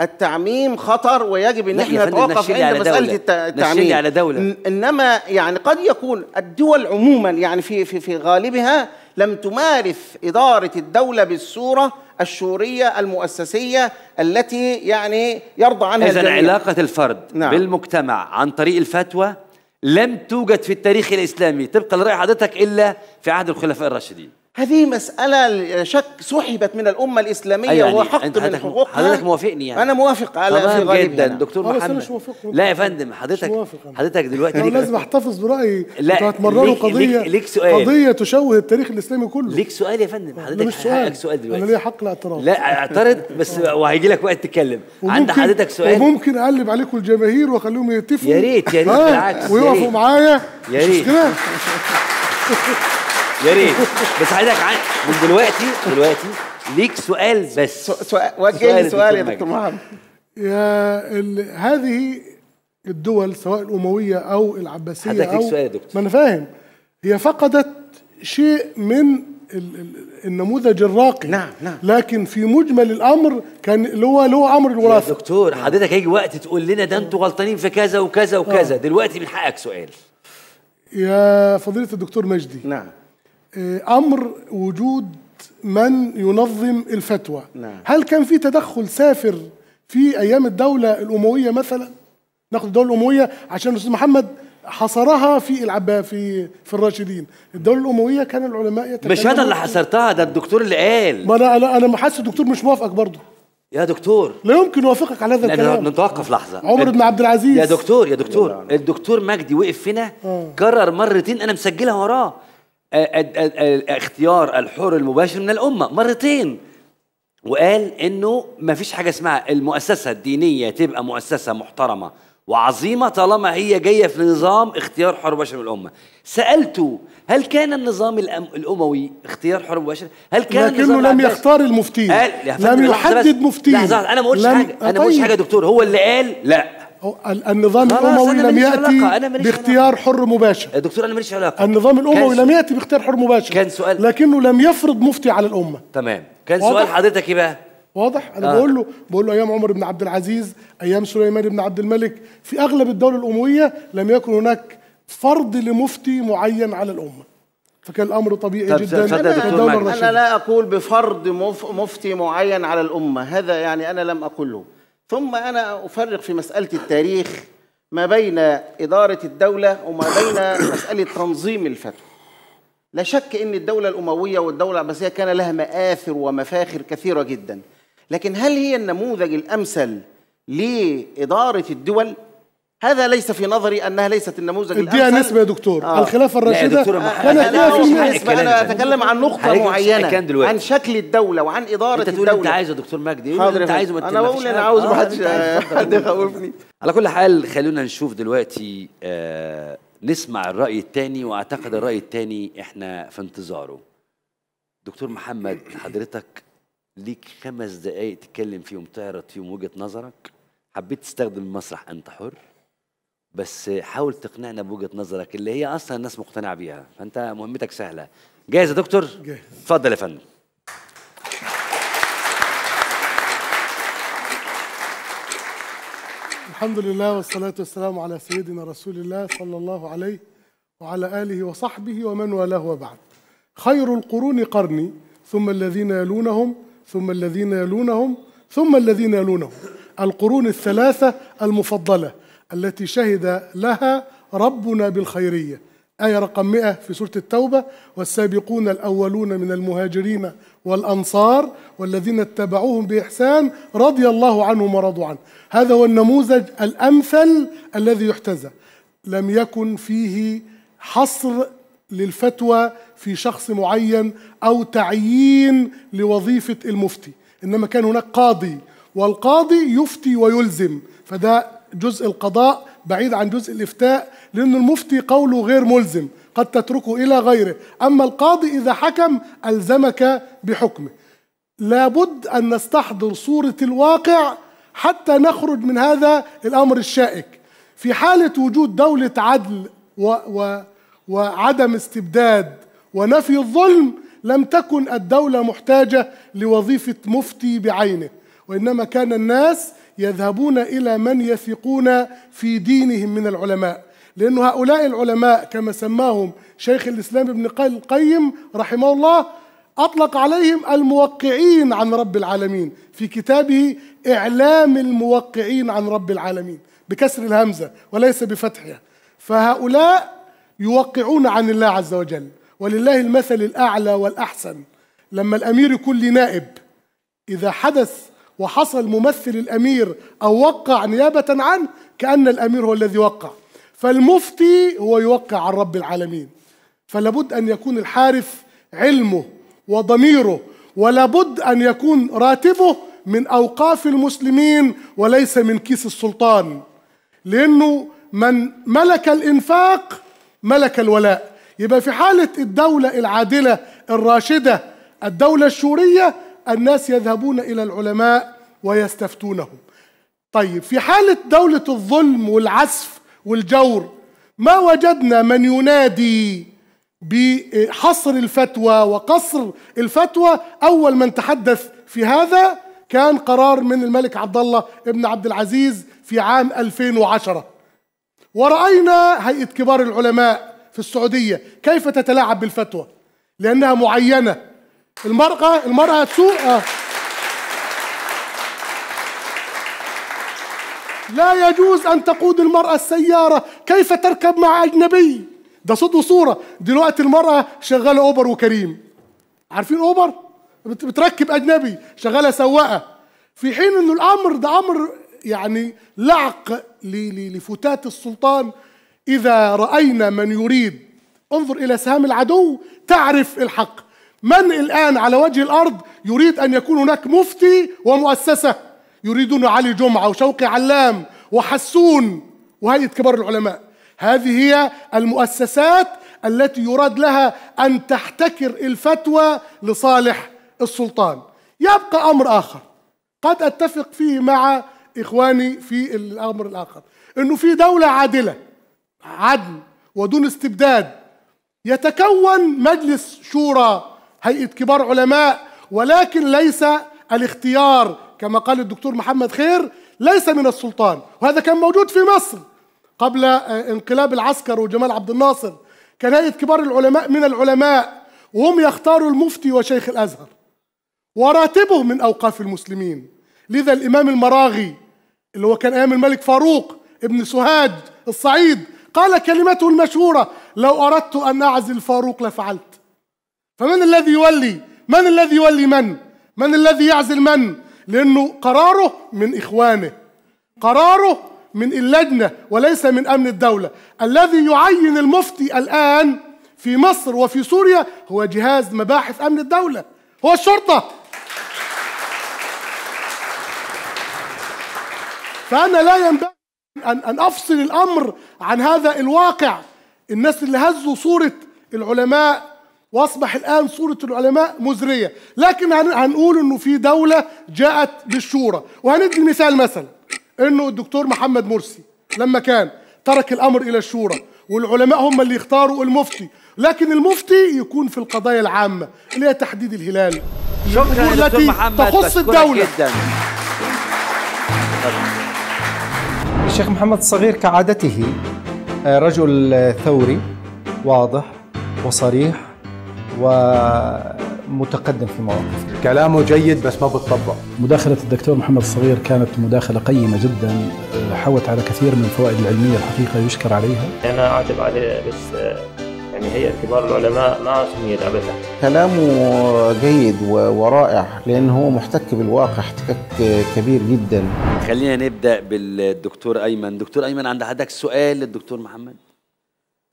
التعميم خطر ويجب ان احنا نتوقف عند مساله التعميم على دولة. انما يعني قد يكون الدول عموما يعني في في في غالبها لم تمارس اداره الدوله بالصوره الشوريه المؤسسيه التي يعني يرضى عنها اذا علاقه الفرد نعم. بالمجتمع عن طريق الفتوى لم توجد في التاريخ الاسلامي طبقا لراي حضرتك الا في عهد الخلفاء الراشدين هذه مسألة لا شك سحبت من الأمة الإسلامية أيوة يعني وهو حق من حقوقها حضرتك موافقني يعني أنا موافق على في جدا يعني. دكتور محمد أنا مش لا يا فندم حضرتك حضرتك دلوقتي أنا لازم أحتفظ برأيي لا هتمرروا قضية ليك, سؤال قضية تشوه التاريخ الإسلامي كله ليك سؤال يا فندم حضرتك سؤال. سؤال دلوقتي أنا ليا حق الاعتراض لا اعترض بس وهيجي لك وقت تتكلم عند حضرتك سؤال وممكن أقلب عليكم الجماهير وأخليهم يتفقوا يا ريت يا ريت آه، بالعكس ويقفوا معايا يا ريت يا ريت بس عايزك من دلوقتي دلوقتي ليك سؤال بس سؤال وجه لي سؤال يا دكتور محمد يا ال... هذه الدول سواء الامويه او العباسيه حضرتك او سؤال يا دكتور ما انا فاهم هي فقدت شيء من النموذج الراقي نعم نعم لكن في مجمل الامر كان اللي هو اللي هو امر الوراثه يا دكتور حضرتك هيجي وقت تقول لنا ده انتوا غلطانين في كذا وكذا وكذا آه. دلوقتي من حقك سؤال يا فضيله الدكتور مجدي نعم آه، امر وجود من ينظم الفتوى نعم. هل كان في تدخل سافر في ايام الدوله الامويه مثلا ناخد الدوله الامويه عشان الاستاذ محمد حصرها في العبا في في الراشدين الدوله الامويه كان العلماء يتكلمون مش هذا اللي حصرتها ده الدكتور اللي قال ما انا انا انا حاسس الدكتور مش موافقك برضه يا دكتور لا يمكن اوافقك على هذا الكلام نتوقف لحظه عمر بن عبد العزيز يا دكتور يا دكتور نعم. الدكتور مجدي وقف فينا آه. كرر مرتين انا مسجلها وراه اختيار الحر المباشر من الامه مرتين وقال انه ما فيش حاجه اسمها المؤسسه الدينيه تبقى مؤسسه محترمه وعظيمه طالما هي جايه في نظام اختيار حر مباشر من الامه سالته هل كان النظام الاموي اختيار حر مباشر هل كان لكنه لم يختار المفتي لم يحدد مفتي لحظة انا ما اقولش حاجه انا ما اقولش طيب. حاجه يا دكتور هو اللي قال لا النظام الاموي لم ياتي باختيار حر مباشر يا دكتور انا ماليش علاقه النظام الاموي لم ياتي باختيار حر مباشر كان سؤال لكنه لم يفرض مفتي على الامه تمام كان سؤال حضرتك ايه بقى واضح انا آه. بقول له بقول له ايام عمر بن عبد العزيز ايام سليمان بن عبد الملك في اغلب الدول الامويه لم يكن هناك فرض لمفتي معين على الامه فكان الامر طبيعي طب جدا أنا, انا لا اقول بفرض مفتي معين على الامه هذا يعني انا لم اقله ثم أنا أفرق في مسألة التاريخ ما بين إدارة الدولة وما بين مسألة تنظيم الفتوى لا شك أن الدولة الأموية والدولة العباسية كان لها مآثر ومفاخر كثيرة جدا لكن هل هي النموذج الأمثل لإدارة الدول هذا ليس في نظري انها ليست النموذج اديها نسبه يا دكتور آه. الخلافه الراشده انا اتكلم عن نقطه معينه عن شكل الدوله وعن اداره انت الدوله انت عايزه دكتور مجدي يقول انت, انت عايزه انا بقول انا عاوز ما حدش حد يخوفني على كل حال خلونا نشوف دلوقتي آه، نسمع الراي الثاني واعتقد الراي الثاني احنا في انتظاره دكتور محمد حضرتك ليك خمس دقائق تتكلم فيهم تعرض فيهم وجهه نظرك حبيت تستخدم المسرح انت حر بس حاول تقنعنا بوجهه نظرك اللي هي اصلا الناس مقتنعه بيها فانت مهمتك سهله جاهز يا دكتور جاهز اتفضل يا فندم الحمد لله والصلاة والسلام على سيدنا رسول الله صلى الله عليه وعلى آله وصحبه ومن والاه وبعد خير القرون قرني ثم الذين يلونهم ثم الذين يلونهم ثم الذين يلونهم القرون الثلاثة المفضلة التي شهد لها ربنا بالخيرية آية رقم 100 في سورة التوبة والسابقون الأولون من المهاجرين والأنصار والذين اتبعوهم بإحسان رضي الله عنهم ورضوا عنه هذا هو النموذج الأمثل الذي يحتذى لم يكن فيه حصر للفتوى في شخص معين أو تعيين لوظيفة المفتي إنما كان هناك قاضي والقاضي يفتي ويلزم فده جزء القضاء بعيد عن جزء الإفتاء لأن المفتي قوله غير ملزم قد تتركه إلى غيره أما القاضي إذا حكم ألزمك بحكمه لابد أن نستحضر صورة الواقع حتى نخرج من هذا الأمر الشائك في حالة وجود دولة عدل و و وعدم استبداد ونفي الظلم لم تكن الدولة محتاجة لوظيفة مفتي بعينه وإنما كان الناس يذهبون إلى من يثقون في دينهم من العلماء لأن هؤلاء العلماء كما سماهم شيخ الإسلام ابن القيم رحمه الله أطلق عليهم الموقعين عن رب العالمين في كتابه إعلام الموقعين عن رب العالمين بكسر الهمزة وليس بفتحها فهؤلاء يوقعون عن الله عز وجل ولله المثل الأعلى والأحسن لما الأمير يكون لنائب إذا حدث وحصل ممثل الامير او وقع نيابه عنه كان الامير هو الذي وقع فالمفتي هو يوقع عن رب العالمين فلابد ان يكون الحارف علمه وضميره ولابد ان يكون راتبه من اوقاف المسلمين وليس من كيس السلطان لانه من ملك الانفاق ملك الولاء يبقى في حاله الدوله العادله الراشده الدوله الشوريه الناس يذهبون إلى العلماء ويستفتونهم طيب في حالة دولة الظلم والعسف والجور ما وجدنا من ينادي بحصر الفتوى وقصر الفتوى أول من تحدث في هذا كان قرار من الملك عبد الله ابن عبد العزيز في عام 2010 ورأينا هيئة كبار العلماء في السعودية كيف تتلاعب بالفتوى لأنها معينة المرأة المرأة تسوق لا يجوز أن تقود المرأة السيارة كيف تركب مع أجنبي ده صوت وصورة دلوقتي المرأة شغالة أوبر وكريم عارفين أوبر بتركب أجنبي شغالة سواقة في حين أنه الأمر ده أمر يعني لعق لفتاة السلطان إذا رأينا من يريد انظر إلى سهام العدو تعرف الحق من الآن على وجه الأرض يريد أن يكون هناك مفتي ومؤسسة يريدون علي جمعة وشوقي علام وحسون وهيئة كبار العلماء هذه هي المؤسسات التي يراد لها أن تحتكر الفتوى لصالح السلطان يبقى أمر آخر قد أتفق فيه مع إخواني في الأمر الآخر أنه في دولة عادلة عدل ودون استبداد يتكون مجلس شورى هيئة كبار علماء ولكن ليس الاختيار كما قال الدكتور محمد خير ليس من السلطان وهذا كان موجود في مصر قبل آه، انقلاب العسكر وجمال عبد الناصر كان هيئة كبار العلماء من العلماء وهم يختاروا المفتي وشيخ الأزهر وراتبه من أوقاف المسلمين لذا الإمام المراغي اللي هو كان أيام الملك فاروق ابن سهاد الصعيد قال كلمته المشهورة لو أردت أن أعزل فاروق لفعلت فمن الذي يولي من الذي يولي من من الذي يعزل من لانه قراره من اخوانه قراره من اللجنه وليس من امن الدوله الذي يعين المفتي الان في مصر وفي سوريا هو جهاز مباحث امن الدوله هو الشرطه فانا لا ينبغي ان ان افصل الامر عن هذا الواقع الناس اللي هزوا صوره العلماء واصبح الان صوره العلماء مزريه لكن هنقول انه في دوله جاءت بالشورى وهندي المثال مثلا انه الدكتور محمد مرسي لما كان ترك الامر الى الشورى والعلماء هم اللي يختاروا المفتي لكن المفتي يكون في القضايا العامه اللي هي تحديد الهلال شكرا التي تخص الدوله جدا. الشيخ محمد الصغير كعادته آه، رجل ثوري واضح وصريح ومتقدم في المواقف كلامه جيد بس ما بتطبق مداخلة الدكتور محمد الصغير كانت مداخلة قيمة جدا حوت على كثير من الفوائد العلمية الحقيقة يشكر عليها أنا أعتب عليه بس يعني هي كبار العلماء ما سميت أبدا كلامه جيد ورائع لأن هو محتك بالواقع احتكاك كبير جدا خلينا نبدأ بالدكتور أيمن دكتور أيمن عند حدك سؤال للدكتور محمد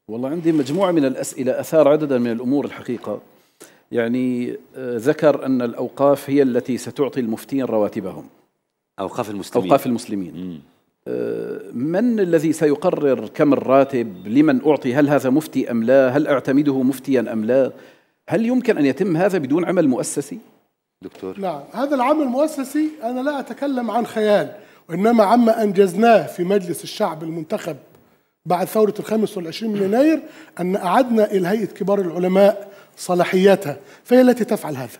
والله عندي مجموعة من الأسئلة أثار عددا من الأمور الحقيقة يعني آه، ذكر أن الأوقاف هي التي ستعطي المفتين رواتبهم أوقاف المسلمين أوقاف المسلمين مم. آه، من الذي سيقرر كم الراتب لمن أعطي هل هذا مفتي أم لا هل أعتمده مفتيا أم لا هل يمكن أن يتم هذا بدون عمل مؤسسي دكتور نعم هذا العمل المؤسسي أنا لا أتكلم عن خيال وإنما عما أنجزناه في مجلس الشعب المنتخب بعد ثورة الخامس والعشرين من يناير أن أعدنا إلى هيئة كبار العلماء صلاحياتها فهي التي تفعل هذا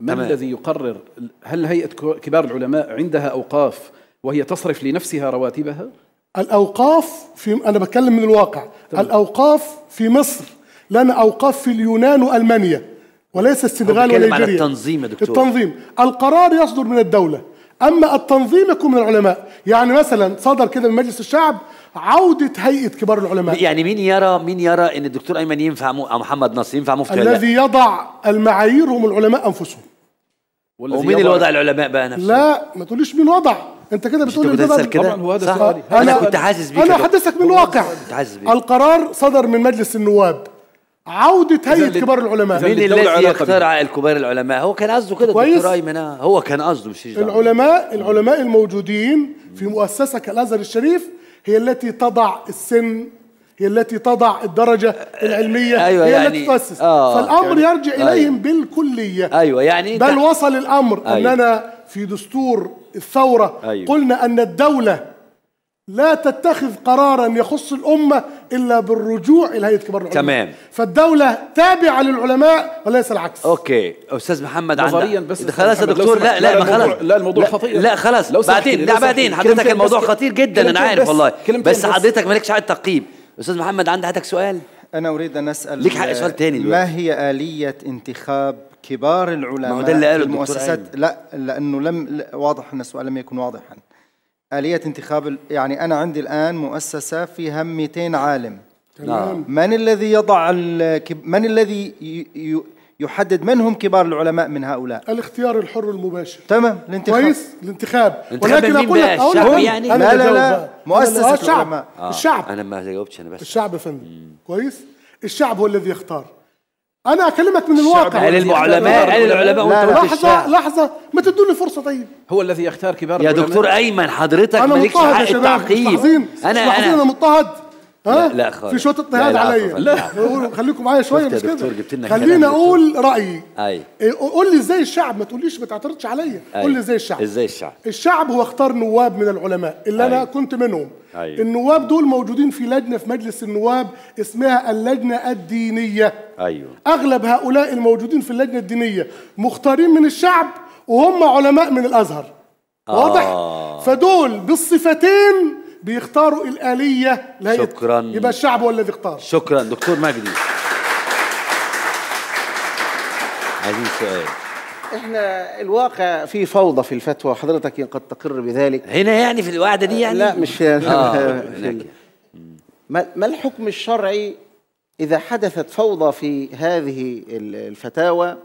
من الذي يقرر هل هيئة كبار العلماء عندها أوقاف وهي تصرف لنفسها رواتبها؟ الأوقاف في أنا بتكلم من الواقع طبعا. الأوقاف في مصر لنا أوقاف في اليونان وألمانيا وليس السنغال ونيجيريا التنظيم يا دكتور التنظيم القرار يصدر من الدولة أما التنظيم يكون من العلماء يعني مثلا صدر كده من مجلس الشعب عودة هيئة كبار العلماء يعني مين يرى مين يرى ان الدكتور ايمن ينفع او محمد نصر ينفع مفتي الذي يضع المعايير هم العلماء انفسهم ومين اللي وضع العلماء بقى نفسهم لا ما تقوليش مين وضع انت كده بتقول انت بتسال كده انا, أنا كنت حاسس بيك انا احدثك من الواقع القرار صدر من مجلس النواب عودة هيئة كبار العلماء مين الذي يخترع الكبار العلماء هو كان قصده كده دكتور ايمن آه، هو كان قصده مش العلماء العلماء الموجودين في مؤسسة كالازهر الشريف هي التي تضع السن هي التي تضع الدرجة العلمية أيوة هي يعني التي تؤسس آه، فالأمر يعني يرجع أيوة. إليهم أيوة بالكلية أيوة يعني بل وصل الأمر أيوة أننا في دستور الثورة أيوة قلنا أن الدولة لا تتخذ قرارا يخص الأمة إلا بالرجوع إلى هيئة كبار العلماء تمام فالدولة تابعة للعلماء وليس العكس أوكي أستاذ محمد نظريا بس خلاص يا دكتور لا لا, لا خلاص لا الموضوع خطير لا خلاص لو بعدين لا بعدين حضرتك الموضوع خطير جدا أنا عارف والله بس حضرتك مالكش حق التقييم أستاذ محمد عندك حضرتك سؤال أنا أريد أن أسأل ليك حق سؤال تاني دلوقتي ما هي آلية انتخاب كبار العلماء ما هو ده اللي قاله الدكتور لا لأنه لم واضح أن السؤال لم يكن واضحا آلية انتخاب يعني أنا عندي الآن مؤسسة فيها 200 عالم نعم. من الذي يضع من الذي يحدد من هم كبار العلماء من هؤلاء الاختيار الحر المباشر تمام الانتخاب كويس الانتخاب ولكن اقول لك اقول لك يعني لا لا لا مؤسسه الشعب العلماء. آه. الشعب انا ما جاوبتش انا بس الشعب فندم كويس الشعب هو الذي يختار انا اكلمك من الواقع على العلماء على العلماء لا لا لحظه لحظه ما تدوني فرصه طيب هو الذي يختار كبار يا دكتور ايمن حضرتك مالكش حق التعقيب انا انا مضطهد لا, لا خالص في شويه اضطهاد علي لا خليكم معايا شويه مش كده خليني اقول رايي ايوه قول لي ازاي الشعب ما تقوليش ما تعترضش عليا قول لي ازاي الشعب ازاي الشعب الشعب هو اختار نواب من العلماء اللي انا كنت منهم أيوة. النواب دول موجودين في لجنه في مجلس النواب اسمها اللجنه الدينيه ايوه اغلب هؤلاء الموجودين في اللجنه الدينيه مختارين من الشعب وهم علماء من الازهر آه. واضح فدول بالصفتين بيختاروا الآلية لهيئة شكرا يبقى الشعب هو الذي اختار شكرا دكتور مجدي عايزين سؤال احنا الواقع في فوضى في الفتوى حضرتك قد تقر بذلك هنا يعني في الوعدة دي يعني لا مش آه يعني. ما الحكم الشرعي إذا حدثت فوضى في هذه الفتاوى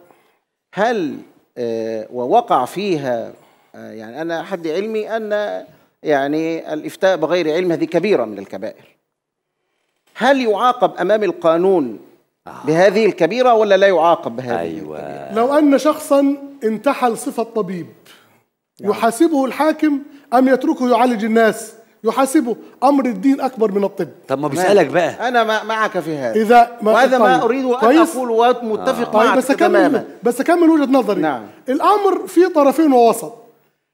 هل آه، ووقع فيها آه، يعني أنا حد علمي أن يعني الإفتاء بغير علم هذه كبيرة من الكبائر هل يعاقب أمام القانون آه. بهذه الكبيرة ولا لا يعاقب بهذه أيوة. الكبيرة لو أن شخصا انتحل صفة طبيب نعم. يحاسبه الحاكم أم يتركه يعالج الناس يحاسبه امر الدين اكبر من الطب طب ما نعم. بيسالك بقى انا معك في هذا اذا ما وهذا ما طيب. اريد ان اقول ومتفق آه. معك طيب بس اكمل بس اكمل وجهه نظري نعم. الامر في طرفين ووسط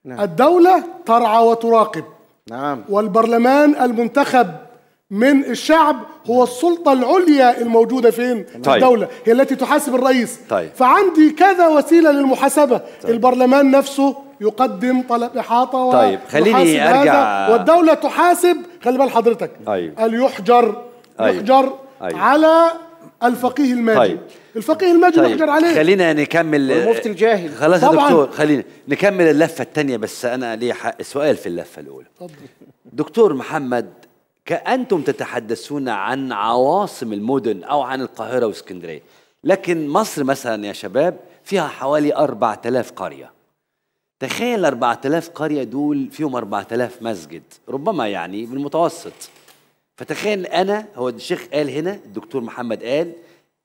نعم. الدولة ترعى وتراقب نعم. والبرلمان المنتخب من الشعب هو نعم. السلطة العليا الموجودة فين؟ طيب. الدولة هي التي تحاسب الرئيس طيب. فعندي كذا وسيلة للمحاسبة طيب. البرلمان نفسه يقدم طلب إحاطة طيب خليني أرجع هذا والدولة تحاسب خلي بال حضرتك أيوه. طيب. اليحجر أيوه. يحجر أيوه. على الفقيه المالي طيب. الفقيه المجنون طيب. يحجر عليه خلينا نكمل المفتي الجاهل خلاص يا دكتور خلينا نكمل اللفه الثانيه بس انا لي حق سؤال في اللفه الاولى اتفضل دكتور محمد كأنتم تتحدثون عن عواصم المدن أو عن القاهرة واسكندرية لكن مصر مثلا يا شباب فيها حوالي 4000 قرية تخيل 4000 قرية دول فيهم 4000 مسجد ربما يعني بالمتوسط فتخيل أنا هو الشيخ قال هنا الدكتور محمد قال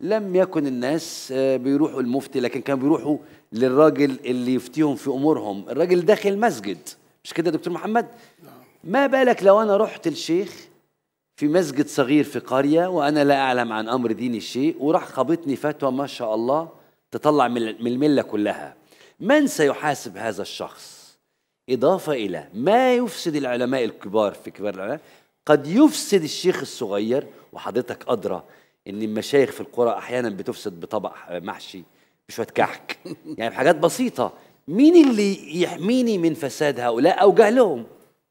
لم يكن الناس آه، بيروحوا المفتي لكن كانوا بيروحوا للراجل اللي يفتيهم في امورهم الراجل داخل مسجد مش كده يا دكتور محمد ما بالك لو انا رحت الشيخ في مسجد صغير في قريه وانا لا اعلم عن امر ديني شيء وراح خابطني فتوى ما شاء الله تطلع من المله كلها من سيحاسب هذا الشخص اضافه الى ما يفسد العلماء الكبار في كبار العلماء قد يفسد الشيخ الصغير وحضرتك ادرى ان المشايخ في القرى احيانا بتفسد بطبق محشي بشويه كحك يعني بحاجات بسيطه مين اللي يحميني من فساد هؤلاء او جهلهم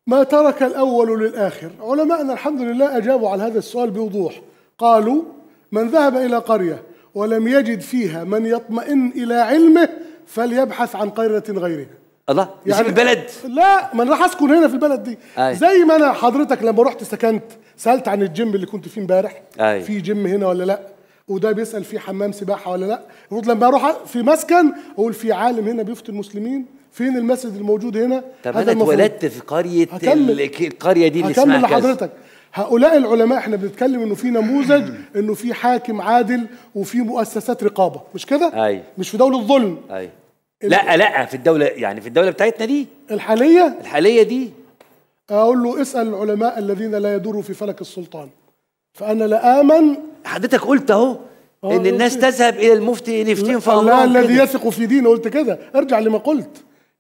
ما ترك الاول للاخر علماءنا الحمد لله اجابوا على هذا السؤال بوضوح قالوا من ذهب الى قريه ولم يجد فيها من يطمئن الى علمه فليبحث عن قريه غيرها الله يعني البلد لا ما انا اسكن هنا في البلد دي أي. زي ما انا حضرتك لما رحت سكنت سالت عن الجيم اللي كنت فيه امبارح أيوة. في جيم هنا ولا لا وده بيسال في حمام سباحه ولا لا المفروض لما اروح في مسكن اقول في عالم هنا بيفتي المسلمين فين المسجد الموجود هنا طب انا اتولدت في قريه هكمل. القريه دي اللي اسمها لحضرتك هؤلاء العلماء احنا بنتكلم انه في نموذج انه في حاكم عادل وفي مؤسسات رقابه مش كده أي. مش في دوله الظلم أي. لا لا في الدوله يعني في الدوله بتاعتنا دي الحاليه الحاليه دي اقول له اسال العلماء الذين لا يدوروا في فلك السلطان فانا لا امن حضرتك قلت اهو آه، ان الناس تذهب الى المفتي نفتين الله لا الذي يثق في دينه قلت كده ارجع لما قلت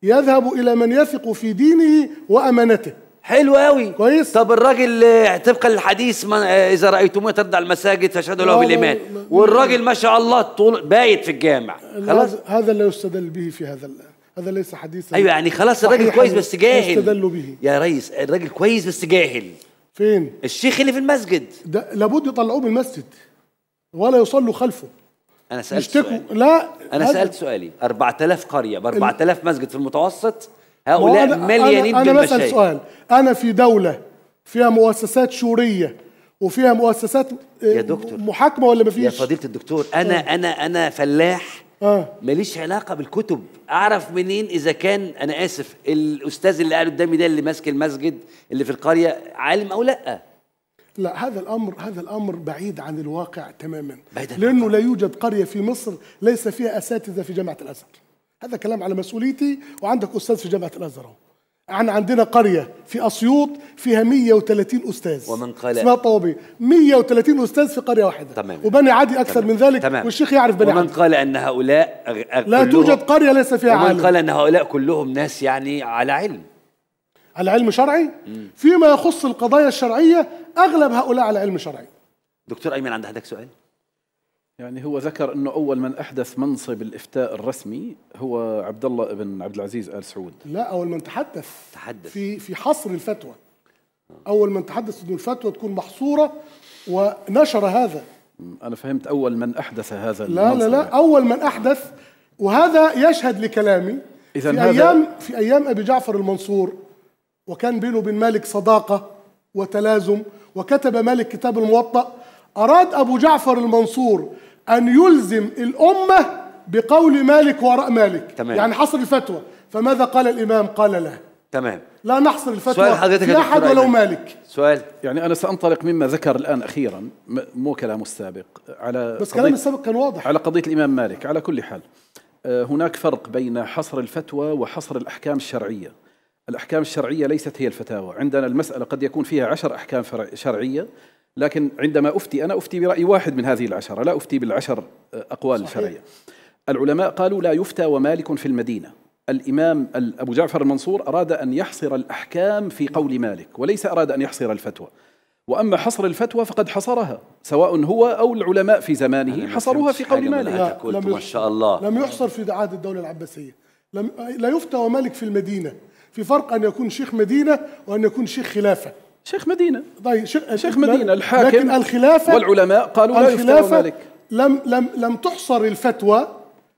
يذهب الى من يثق في دينه وامانته حلو قوي كويس طب الراجل آه، طبقا للحديث آه، اذا رايتموه ترضع المساجد فاشهدوا له بالايمان والراجل ما شاء الله طول بايت في الجامع خلاص هذا لا يستدل به في هذا هذا ليس حديثا ايوه يعني خلاص الراجل كويس بس جاهل استدلوا به يا ريس الراجل كويس بس جاهل فين الشيخ اللي في المسجد ده لابد يطلعوه من المسجد ولا يصلوا خلفه انا سالت يشتكوا لا انا هذا. سالت سؤالي 4000 قريه ب 4000 مسجد في المتوسط هؤلاء مليانين بالمشايخ انا بسال سؤال انا في دوله فيها مؤسسات شوريه وفيها مؤسسات آه، يا دكتور محاكمه ولا ما فيش؟ يا فضيله الدكتور انا طيب. انا انا فلاح آه. ماليش علاقه بالكتب اعرف منين اذا كان انا اسف الاستاذ اللي قاعد قدامي ده اللي ماسك المسجد اللي في القريه عالم او لا لا هذا الامر هذا الامر بعيد عن الواقع تماما بعيد لانه لا يوجد قريه في مصر ليس فيها اساتذه في جامعه الازهر هذا كلام على مسؤوليتي وعندك استاذ في جامعه الازهر احنا عندنا قرية في أسيوط فيها 130 أستاذ ومن قال اسمها الطوابية 130 أستاذ في قرية واحدة تمام وبني عادي أكثر تمام. من ذلك تمام. والشيخ يعرف بني ومن عادي ومن قال أن هؤلاء لا توجد قرية ليس فيها ومن عالم ومن قال أن هؤلاء كلهم ناس يعني على علم على علم شرعي مم. فيما يخص القضايا الشرعية أغلب هؤلاء على علم شرعي دكتور أيمن عند حضرتك سؤال يعني هو ذكر انه اول من احدث منصب الافتاء الرسمي هو عبد الله بن عبد العزيز ال سعود لا اول من تحدث تحدث في في حصر الفتوى اول من تحدث انه الفتوى تكون محصوره ونشر هذا انا فهمت اول من احدث هذا لا لا لا اول من احدث وهذا يشهد لكلامي إذا في ايام في ايام ابي جعفر المنصور وكان بينه وبين مالك صداقه وتلازم وكتب مالك كتاب الموطأ أراد أبو جعفر المنصور أن يلزم الأمة بقول مالك وراء مالك تمام. يعني حصر الفتوى فماذا قال الإمام قال لا تمام لا نحصر الفتوى سؤال حضرتك أحد ولو مالك سؤال يعني أنا سأنطلق مما ذكر الآن أخيرا مو كلامه السابق على بس كلام السابق كان واضح على قضية الإمام مالك على كل حال آه، هناك فرق بين حصر الفتوى وحصر الأحكام الشرعية الأحكام الشرعية ليست هي الفتاوى عندنا المسألة قد يكون فيها عشر أحكام شرعية لكن عندما أفتي أنا أفتي برأي واحد من هذه العشرة لا أفتي بالعشر آه، أقوال شرعية العلماء قالوا لا يفتى ومالك في المدينة الإمام أبو جعفر المنصور أراد أن يحصر الأحكام في قول مالك وليس أراد أن يحصر الفتوى وأما حصر الفتوى فقد حصرها سواء هو أو العلماء في زمانه حصروها في قول مالك لم ما شاء الله لم يحصر في عهد الدولة العباسية لم لا يفتى ومالك في المدينة في فرق أن يكون شيخ مدينة وأن يكون شيخ خلافة شيخ مدينة طيب شيخ مدينة الحاكم لكن الخلافة والعلماء قالوا لا الخلافة مالك لم لم لم تحصر الفتوى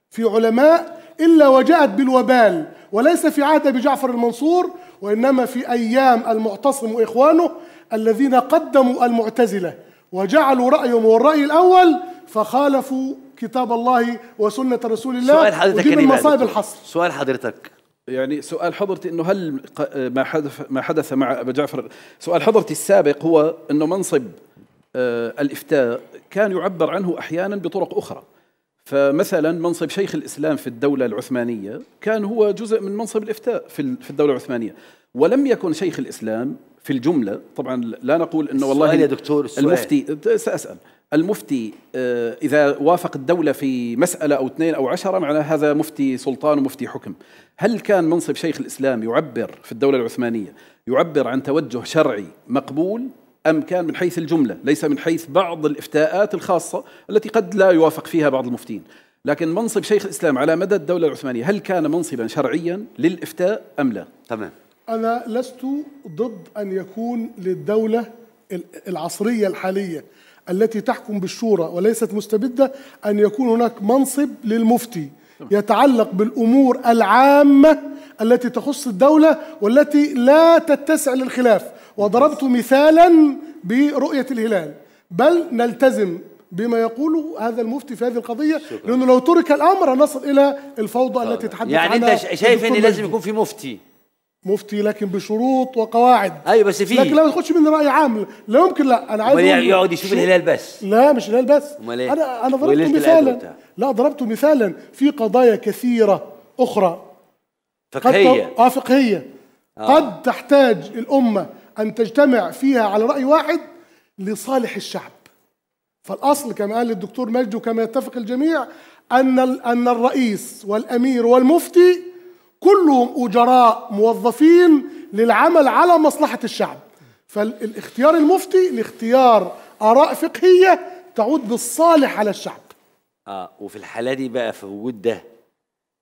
في علماء إلا وجاءت بالوبال وليس في عهد أبي جعفر المنصور وإنما في أيام المعتصم وإخوانه الذين قدموا المعتزلة وجعلوا رأيهم والرأي الأول فخالفوا كتاب الله وسنة رسول الله سؤال حضرتك كريم مصائب الحصر سؤال حضرتك يعني سؤال حضرتي انه هل ما حدث ما حدث مع ابا جعفر سؤال حضرتي السابق هو انه منصب آه، الافتاء كان يعبر عنه احيانا بطرق اخرى فمثلا منصب شيخ الاسلام في الدوله العثمانيه كان هو جزء من منصب الافتاء في الدوله العثمانيه ولم يكن شيخ الاسلام في الجملة طبعا لا نقول أنه والله يا دكتور السؤال. المفتي سأسأل المفتي آه، إذا وافق الدولة في مسألة أو اثنين أو عشرة معناه هذا مفتي سلطان ومفتي حكم هل كان منصب شيخ الإسلام يعبر في الدولة العثمانية يعبر عن توجه شرعي مقبول أم كان من حيث الجملة ليس من حيث بعض الإفتاءات الخاصة التي قد لا يوافق فيها بعض المفتين لكن منصب شيخ الإسلام على مدى الدولة العثمانية هل كان منصبا شرعيا للإفتاء أم لا تمام أنا لست ضد أن يكون للدولة العصرية الحالية التي تحكم بالشورى وليست مستبدة أن يكون هناك منصب للمفتي يتعلق بالأمور العامة التي تخص الدولة والتي لا تتسع للخلاف وضربت مثالا برؤية الهلال بل نلتزم بما يقوله هذا المفتي في هذه القضيه لانه لو ترك الامر نصل الى الفوضى التي تحدث يعني عنها يعني انت شايف ان لازم يكون في مفتي مفتي لكن بشروط وقواعد ايوه بس في لكن لا ما تاخدش مني راي عام لا يمكن لا انا عايز يعني يقعد يشوف الهلال بس لا مش الهلال بس امال ايه انا انا ضربت مثالا لا ضربت مثالا في قضايا كثيره اخرى فقهيه اه فقهيه آه. قد تحتاج الامه ان تجتمع فيها على راي واحد لصالح الشعب فالاصل كما قال الدكتور مجدي وكما يتفق الجميع ان ان الرئيس والامير والمفتي كلهم أجراء موظفين للعمل على مصلحة الشعب فالاختيار المفتي لاختيار آراء فقهية تعود بالصالح على الشعب آه وفي الحالة دي بقى في وجود ده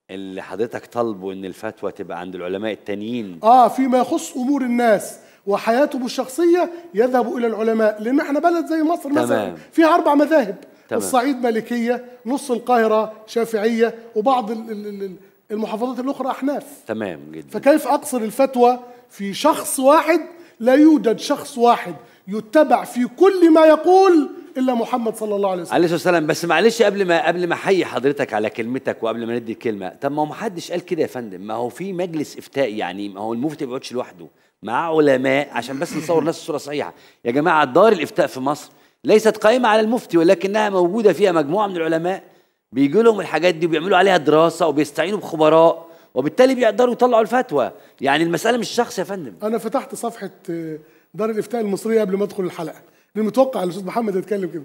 اللي حضرتك طالبه ان الفتوى تبقى عند العلماء التانيين اه فيما يخص امور الناس وحياتهم الشخصيه يذهب الى العلماء لان احنا بلد زي مصر تمام. مثلا فيها اربع مذاهب تمام. الصعيد مالكيه نص القاهره شافعيه وبعض ال ال ال المحافظات الاخرى احناف تمام جدا فكيف اقصر الفتوى في شخص واحد لا يوجد شخص واحد يتبع في كل ما يقول الا محمد صلى الله عليه وسلم عليه الصلاه والسلام بس معلش قبل ما قبل ما احيي حضرتك على كلمتك وقبل ما ندي الكلمه طب ما هو ما حدش قال كده يا فندم ما هو في مجلس افتاء يعني ما هو المفتي ما بيقعدش لوحده مع علماء عشان بس نصور الناس الصوره صحيحه يا جماعه دار الافتاء في مصر ليست قائمه على المفتي ولكنها موجوده فيها مجموعه من العلماء بيجي لهم الحاجات دي وبيعملوا عليها دراسه وبيستعينوا بخبراء وبالتالي بيقدروا يطلعوا الفتوى يعني المساله مش شخص يا فندم انا فتحت صفحه آه، دار الافتاء المصريه قبل ما ادخل الحلقه اللي متوقع الاستاذ محمد يتكلم كده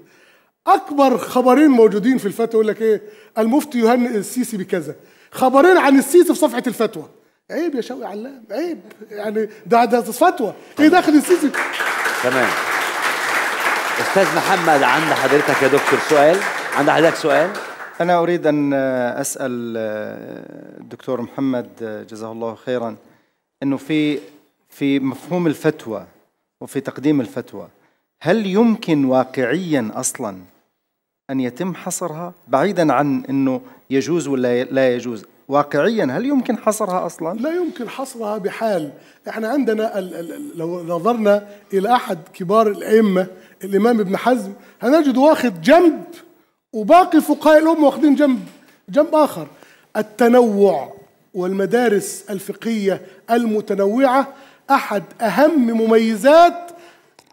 اكبر خبرين موجودين في الفتوى يقول لك ايه المفتي يهنئ السيسي بكذا خبرين عن السيسي في صفحه الفتوى عيب يا شوقي علام عيب يعني ده ده فتوى ايه داخل السيسي تمام استاذ محمد عند حضرتك يا دكتور سؤال عند حضرتك سؤال أنا أريد أن أسأل الدكتور آه، محمد آه، جزاه الله خيرا أنه في في مفهوم الفتوى وفي تقديم الفتوى هل يمكن واقعيا أصلا أن يتم حصرها بعيدا عن أنه يجوز ولا لا يجوز واقعيا هل يمكن حصرها اصلا؟ لا يمكن حصرها بحال، احنا عندنا لو نظرنا الى احد كبار الائمه الامام ابن حزم هنجد واخد جنب وباقي فقهاء الأمة واخدين جنب جنب آخر التنوع والمدارس الفقهية المتنوعة أحد أهم مميزات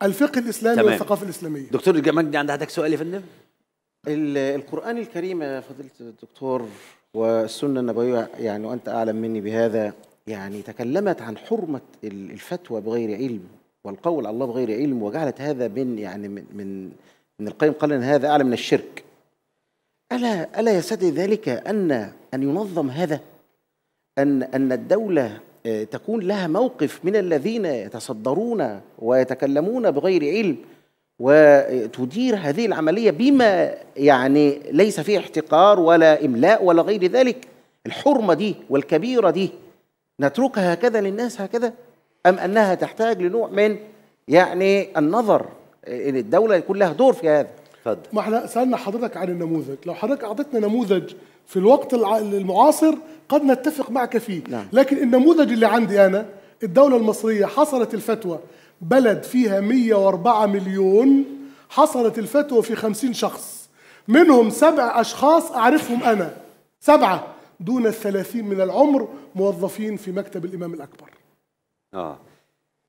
الفقه الإسلامي تمام. والثقافة الإسلامية دكتور مجدي عندك حضرتك سؤال يا فندم القرآن الكريم يا فضيلة الدكتور والسنة النبوية يعني وأنت أعلم مني بهذا يعني تكلمت عن حرمة الفتوى بغير علم والقول على الله بغير علم وجعلت هذا من يعني من من, من القيم قال ان هذا اعلى من الشرك ألا ألا يستدعي ذلك أن أن ينظم هذا؟ أن أن الدولة آه، تكون لها موقف من الذين يتصدرون ويتكلمون بغير علم وتدير هذه العملية بما يعني ليس فيه احتقار ولا إملاء ولا غير ذلك الحرمة دي والكبيرة دي نتركها هكذا للناس هكذا أم أنها تحتاج لنوع من يعني النظر آه، الدولة يكون لها دور في هذا ما احنا سالنا حضرتك عن النموذج لو حضرتك اعطيتنا نموذج في الوقت المعاصر قد نتفق معك فيه نعم. لكن النموذج اللي عندي انا الدوله المصريه حصلت الفتوى بلد فيها 104 مليون حصلت الفتوى في 50 شخص منهم سبع اشخاص اعرفهم انا سبعه دون الثلاثين من العمر موظفين في مكتب الامام الاكبر اه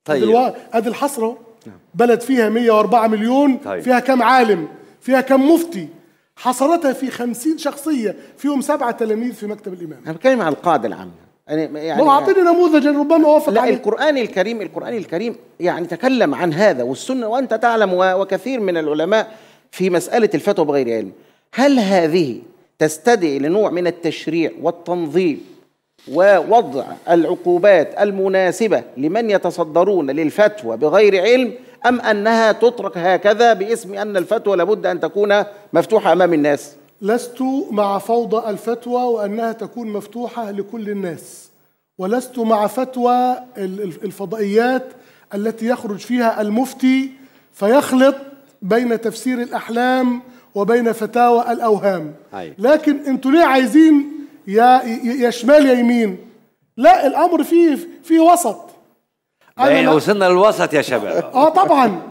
طيب ادي الحصره نعم. بلد فيها 104 مليون طيب. فيها كم عالم فيها كم مفتي حصرتها في خمسين شخصية فيهم سبعة تلاميذ في مكتب الإمام أنا بتكلم عن القاعدة العامة أنا يعني, يعني هو أعطيني نموذجا ربما وافق لا عليه. القرآن الكريم القرآن الكريم يعني تكلم عن هذا والسنة وأنت تعلم وكثير من العلماء في مسألة الفتوى بغير علم هل هذه تستدعي لنوع من التشريع والتنظيم ووضع العقوبات المناسبة لمن يتصدرون للفتوى بغير علم أم أنها تترك هكذا باسم أن الفتوى لابد أن تكون مفتوحة أمام الناس لست مع فوضى الفتوى وأنها تكون مفتوحة لكل الناس ولست مع فتوى الفضائيات التي يخرج فيها المفتي فيخلط بين تفسير الأحلام وبين فتاوى الأوهام لكن أنتوا ليه عايزين يا, يا شمال يا يمين لا الأمر فيه, فيه وسط أنا وصلنا للوسط يا شباب اه طبعا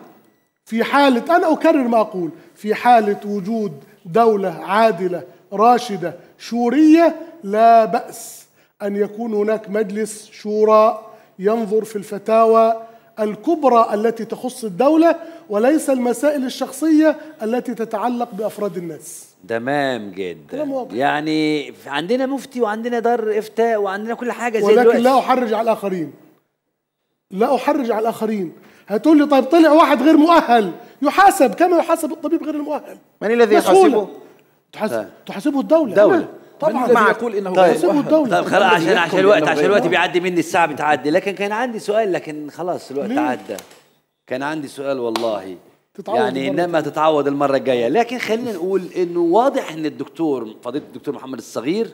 في حالة أنا أكرر ما أقول في حالة وجود دولة عادلة راشدة شورية لا بأس أن يكون هناك مجلس شورى ينظر في الفتاوى الكبرى التي تخص الدولة وليس المسائل الشخصية التي تتعلق بأفراد الناس تمام جدا يعني عندنا مفتي وعندنا دار افتاء وعندنا كل حاجه زي ولكن دلوقتي. لا احرج على الاخرين لا أحرج على الآخرين هتقول لي طيب طلع واحد غير مؤهل يحاسب كما يحاسب الطبيب غير المؤهل من الذي يحاسبه؟ تحاسب آه. تحاسبه الدولة الدولة طبعا ما يقول انه طيب يحاسبه الدولة طيب خلاص عشان عشان الوقت طيب، عشان الوقت طيب. بيعدي مني الساعة بتعدي لكن كان عندي سؤال لكن خلاص الوقت عدى كان عندي سؤال والله تتعود يعني انما تتعوض المره الجايه لكن خلينا نقول انه واضح ان الدكتور فضيله الدكتور محمد الصغير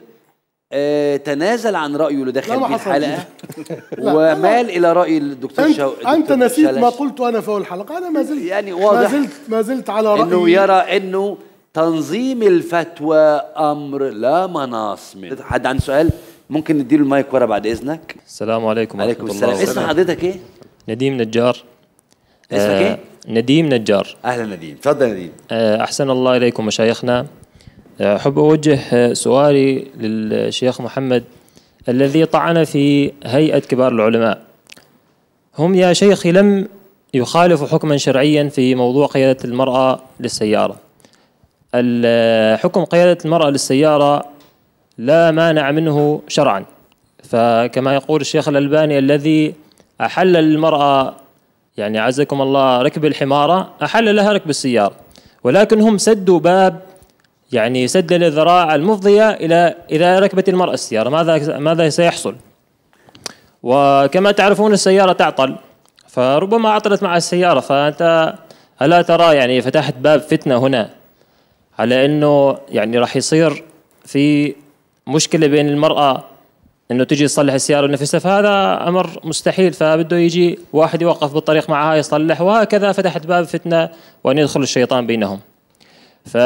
آه تنازل عن رايه لداخل لا الحلقه ومال الى راي الدكتور أنت شو... انت نسيت شلش. ما قلت انا في اول الحلقه انا ما زلت يعني واضح ما زلت ما زلت على رايي انه يرى انه تنظيم الفتوى امر لا مناص منه حد عنده سؤال ممكن نديله المايك ورا بعد اذنك السلام عليكم عليكم السلام اسم حضرتك ايه نديم نجار اسمك آه، ايه نديم نجار اهلا نديم تفضل نديم آه، احسن الله اليكم مشايخنا أحب أوجه سؤالي للشيخ محمد الذي طعن في هيئة كبار العلماء هم يا شيخي لم يخالفوا حكما شرعيا في موضوع قيادة المرأة للسيارة حكم قيادة المرأة للسيارة لا مانع منه شرعا فكما يقول الشيخ الألباني الذي أحل للمرأة يعني عزكم الله ركب الحمارة أحل لها ركب السيارة ولكن هم سدوا باب يعني يسدل الذراع المفضية إلى إذا ركبت المرأة السيارة ماذا ماذا سيحصل؟ وكما تعرفون السيارة تعطل فربما عطلت مع السيارة فأنت ألا ترى يعني فتحت باب فتنة هنا على أنه يعني راح يصير في مشكلة بين المرأة انه تجي تصلح السياره نفسها فهذا امر مستحيل فبده يجي واحد يوقف بالطريق معها يصلح وهكذا فتحت باب فتنه وان يدخل الشيطان بينهم ف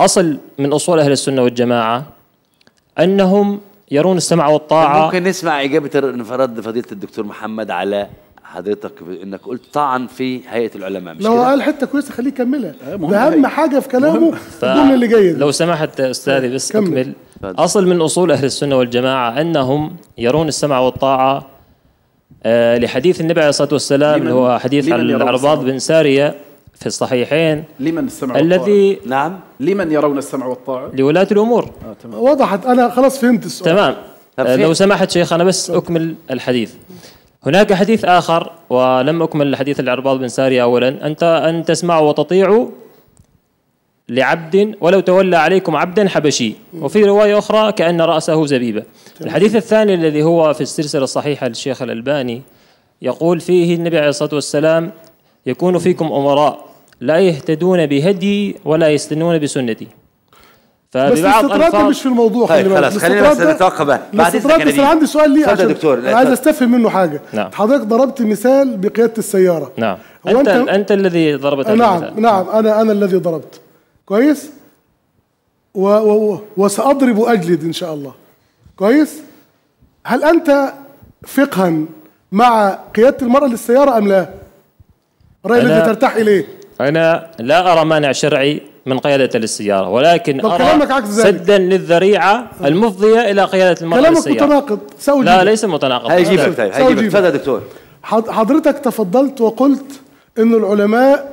أصل من أصول أهل السنة والجماعة أنهم يرون السمع والطاعة ممكن نسمع إجابة انفراد فضيلة الدكتور محمد على حضرتك انك قلت طعن في هيئه العلماء مش لو قال حته كويسه خليه يكملها آه، ده اهم حاجه في كلامه الدنيا اللي جايه لو سمحت استاذي بس كمل. اكمل اصل من اصول اهل السنه والجماعه انهم يرون السمع والطاعه آه لحديث النبي عليه الصلاه والسلام اللي هو حديث عن العرباض بن ساريه في الصحيحين لمن السمع والطاعة؟ الذي نعم لمن يرون السمع والطاعة؟ لولاة الأمور آه وضحت أنا خلاص فهمت السؤال تمام آه، لو سمحت شيخ أنا بس أكمل الحديث هناك حديث آخر ولم أكمل الحديث العرباض بن سارية أولا أنت أن تسمعوا وتطيعوا لعبد ولو تولى عليكم عبدا حبشي وفي رواية أخرى كأن رأسه زبيبة الحديث الثاني الذي هو في السلسلة الصحيحة للشيخ الألباني يقول فيه النبي عليه الصلاة والسلام يكون فيكم أمراء لا يهتدون بهدي ولا يستنون بسنتي فبعض بس الفاظ مش في الموضوع طيب خلاص خلينا بس نتوقف بقى بعد اذنك بس انا عندي سؤال ليه عشان دكتور انا عايز استفهم منه حاجه نعم. حضرتك ضربت مثال بقياده السياره نعم انت انت, انت الذي ضربت نعم المثال. نعم انا انا الذي ضربت كويس و و وساضرب اجلد ان شاء الله كويس هل انت فقها مع قياده المراه للسياره ام لا؟ الرأي انت ترتاح إليه أنا لا أرى مانع شرعي من قيادة السيارة ولكن أرى كلامك عكس ذلك. سدا للذريعة المفضية إلى قيادة المرأة كلامك السيارة. متناقض سوي لا ليس متناقض هيجيبك طيب تفضل دكتور حضرتك تفضلت وقلت أن العلماء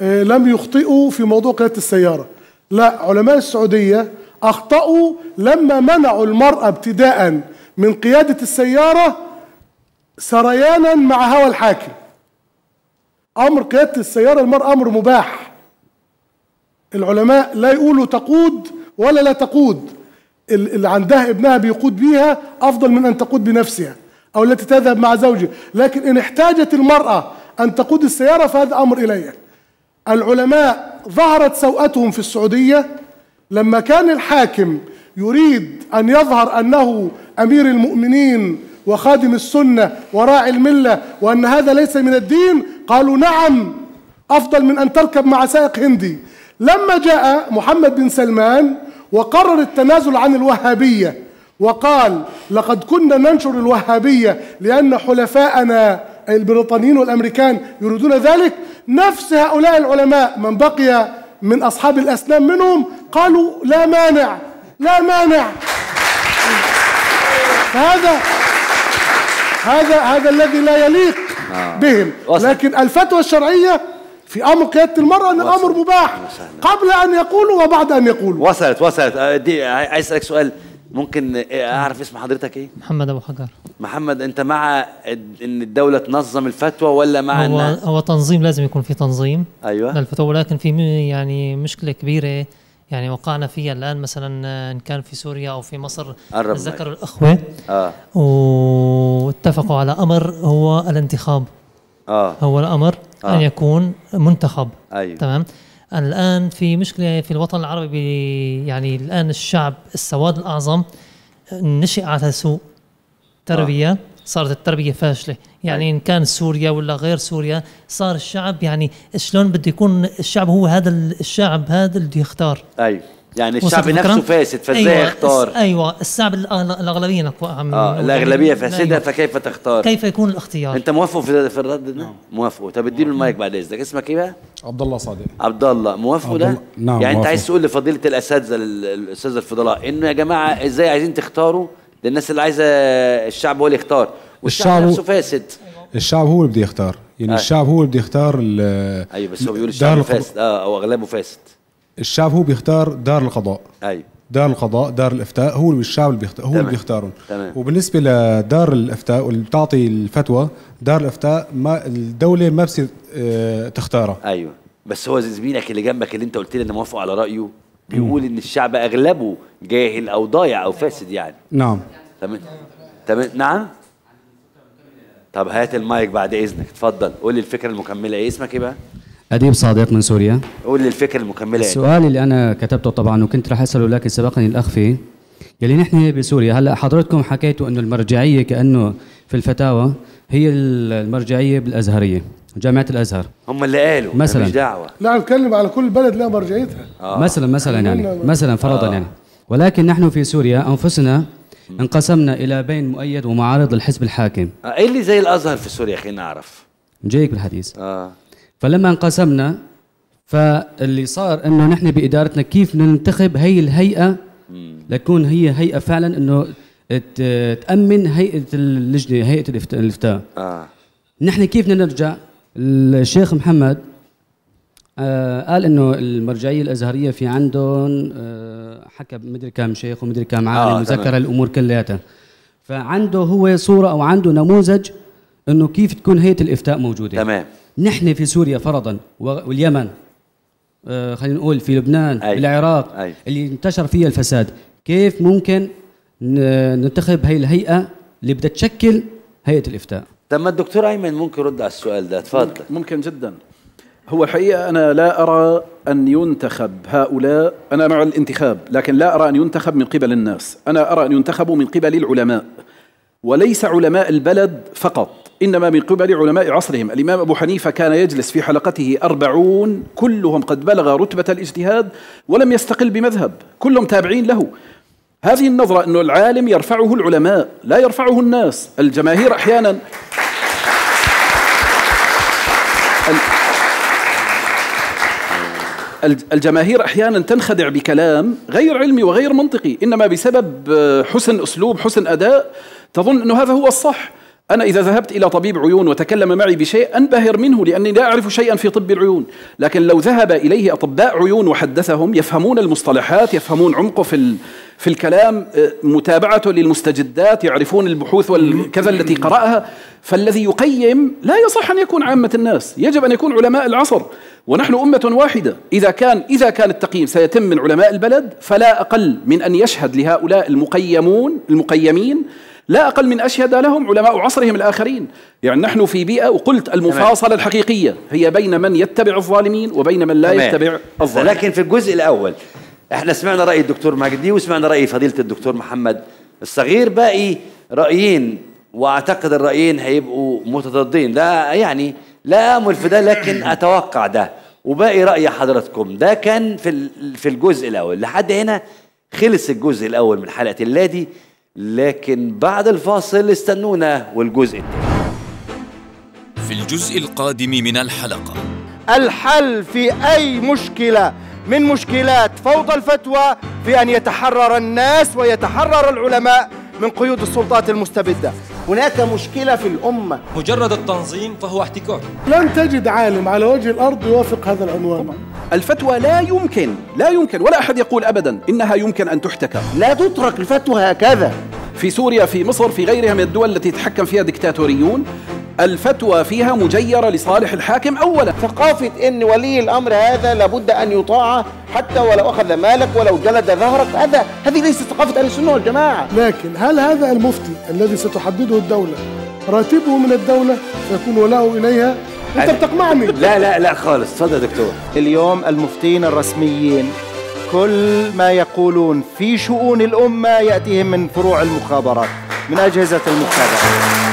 آه، لم يخطئوا في موضوع قيادة السيارة لا علماء السعودية أخطأوا لما منعوا المرأة ابتداء من قيادة السيارة سريانا مع هوى الحاكم امر قياده السياره المرء امر مباح العلماء لا يقولوا تقود ولا لا تقود اللي عندها ابنها بيقود بيها افضل من ان تقود بنفسها او التي تذهب مع زوجها لكن ان احتاجت المراه ان تقود السياره فهذا امر اليها العلماء ظهرت سوءتهم في السعوديه لما كان الحاكم يريد ان يظهر انه امير المؤمنين وخادم السنة وراعي الملة وأن هذا ليس من الدين قالوا نعم أفضل من أن تركب مع سائق هندي لما جاء محمد بن سلمان وقرر التنازل عن الوهابية وقال لقد كنا ننشر الوهابية لأن حلفاءنا البريطانيين والأمريكان يريدون ذلك نفس هؤلاء العلماء من بقي من أصحاب الأسنان منهم قالوا لا مانع لا مانع هذا هذا هذا الذي لا يليق آه. بهم لكن الفتوى الشرعيه في امر قياده المراه ان الامر مباح قبل ان يقولوا وبعد ان يقولوا وصلت وصلت آه، دي آه، عايز اسالك سؤال ممكن آه، اعرف اسم حضرتك ايه محمد ابو حجر محمد انت مع ان الدوله تنظم الفتوى ولا مع هو, إن... هو تنظيم لازم يكون في تنظيم ايوه للفتوى ولكن في يعني مشكله كبيره يعني وقعنا فيها الان مثلا ان كان في سوريا او في مصر ذكروا الاخوه اه واتفقوا على امر هو الانتخاب اه هو الامر آه. ان يكون منتخب ايوه تمام الان في مشكله في الوطن العربي يعني الان الشعب السواد الاعظم نشئ على سوء تربيه آه. صارت التربيه فاشله يعني طيب. ان كان سوريا ولا غير سوريا صار الشعب يعني شلون بده يكون الشعب هو هذا الشعب هذا اللي يختار ايوه يعني الشعب نفسه فاسد فازاي أيوة يختار ايوه الشعب الاغلبيه عم اه الاغلبيه آه، أيوه. فاسده أيوة. فكيف تختار كيف يكون الاختيار انت موافق في, في الرد ده نعم. موافق طب اديله نعم. المايك بعد اذنك اسمك ايه بقى عبد الله صادق عبد الله موافق ده نعم يعني انت عايز تقول لفضيله الاساتذه الاستاذ الفضلاء انه يا جماعه ازاي عايزين تختاروا للناس اللي عايزه الشعب هو اللي يختار والشعب نفسه فاسد الشعب هو اللي بده يختار يعني آه. الشعب هو اللي بده يختار ايوه بس هو بيقول الشعب فاسد اه او اغلبه فاسد الشعب هو بيختار دار القضاء ايوه دار القضاء دار الافتاء هو الشعب اللي بيختار هو اللي بيختارهم تمام. وبالنسبه لدار الافتاء واللي بتعطي الفتوى دار الافتاء ما الدوله ما بصير آه، تختارها ايوه بس هو زميلك اللي جنبك اللي انت قلت لي انا موافق على رايه بيقول ان الشعب اغلبه جاهل او ضايع او فاسد يعني نعم تمام تمام نعم طب هات المايك بعد اذنك اتفضل قول لي الفكره المكمله ايه اسمك ايه بقى اديب صادق من سوريا قول لي الفكره المكمله ايه السؤال اللي انا كتبته طبعا وكنت راح اساله لكن سبقني الاخ فيه لي نحن بسوريا هلا حضرتكم حكيتوا انه المرجعيه كانه في الفتاوى هي المرجعيه بالازهريه جامعه الازهر هم اللي قالوا مثلا مش دعوه لا نتكلم على كل بلد لها مرجعيتها آه. مثلا مثلا يعني مثلا فرضا آه. يعني ولكن نحن في سوريا انفسنا انقسمنا الى بين مؤيد ومعارض للحزب الحاكم آه، ايه اللي زي الازهر في سوريا خلينا نعرف جايك بالحديث اه فلما انقسمنا فاللي صار انه نحن بادارتنا كيف ننتخب هي الهيئه لتكون هي هيئه فعلا انه تامن هيئه اللجنه هيئه الافتاء آه. نحن كيف بدنا نرجع الشيخ محمد آه قال انه المرجعيه الازهريه في عندهم آه حكى مدري كم شيخ ومدري كم عالم آه وذكر الامور كلياتها فعنده هو صوره او عنده نموذج انه كيف تكون هيئه الافتاء موجوده تمام نحن في سوريا فرضا واليمن آه خلينا نقول في لبنان أي. العراق أي. اللي انتشر فيها الفساد كيف ممكن ننتخب هي الهيئه اللي بدها تشكل هيئه الافتاء طب ما الدكتور ايمن ممكن يرد على السؤال ده تفضل ممكن جدا هو حقيقة أنا لا أرى أن ينتخب هؤلاء أنا مع الانتخاب لكن لا أرى أن ينتخب من قبل الناس أنا أرى أن ينتخبوا من قبل العلماء وليس علماء البلد فقط إنما من قبل علماء عصرهم الإمام أبو حنيفة كان يجلس في حلقته أربعون كلهم قد بلغ رتبة الاجتهاد ولم يستقل بمذهب كلهم تابعين له هذه النظرة أن العالم يرفعه العلماء لا يرفعه الناس الجماهير أحيانا الجماهير احيانا تنخدع بكلام غير علمي وغير منطقي انما بسبب آه، حسن اسلوب حسن اداء تظن انه هذا هو الصح أنا إذا ذهبت إلى طبيب عيون وتكلم معي بشيء أنبهر منه لأني لا أعرف شيئا في طب العيون لكن لو ذهب إليه أطباء عيون وحدثهم يفهمون المصطلحات يفهمون عمقه في في الكلام آه، متابعته للمستجدات يعرفون البحوث والكذا التي قرأها فالذي يقيم لا يصح أن يكون عامة الناس يجب أن يكون علماء العصر ونحن أمة واحدة إذا كان إذا كان التقييم سيتم من علماء البلد فلا أقل من أن يشهد لهؤلاء المقيمون المقيمين لا أقل من أشهد لهم علماء عصرهم الآخرين يعني نحن في بيئة وقلت المفاصلة الحقيقية هي بين من يتبع الظالمين وبين من لا يتبع الظالمين لكن في الجزء الأول احنا سمعنا راي الدكتور مجدي وسمعنا راي فضيله الدكتور محمد الصغير باقي رايين واعتقد الرايين هيبقوا متضادين ده يعني لا امل في ده لكن اتوقع ده وباقي راي حضراتكم ده كان في في الجزء الاول لحد هنا خلص الجزء الاول من حلقه اللادي لكن بعد الفاصل استنونا والجزء الثاني في الجزء القادم من الحلقه الحل في اي مشكله من مشكلات فوضى الفتوى في أن يتحرر الناس ويتحرر العلماء من قيود السلطات المستبدة هناك مشكلة في الأمة مجرد التنظيم فهو احتكار لن تجد عالم على وجه الأرض يوافق هذا العنوان الفتوى لا يمكن لا يمكن ولا أحد يقول أبدا إنها يمكن أن تحتكر لا تترك الفتوى هكذا في سوريا في مصر في غيرها من الدول التي يتحكم فيها دكتاتوريون الفتوى فيها مجيرة لصالح الحاكم أولا ثقافة أن ولي الأمر هذا لابد أن يطاع حتى ولو أخذ مالك ولو جلد ظهرك هذا هذه ليست ثقافة أهل السنة والجماعة لكن هل هذا المفتي الذي ستحدده الدولة راتبه من الدولة سيكون ولاه إليها أنت بتقمعني لا لا لا خالص اتفضل يا دكتور اليوم المفتين الرسميين كل ما يقولون في شؤون الأمة يأتيهم من فروع المخابرات من أجهزة المخابرات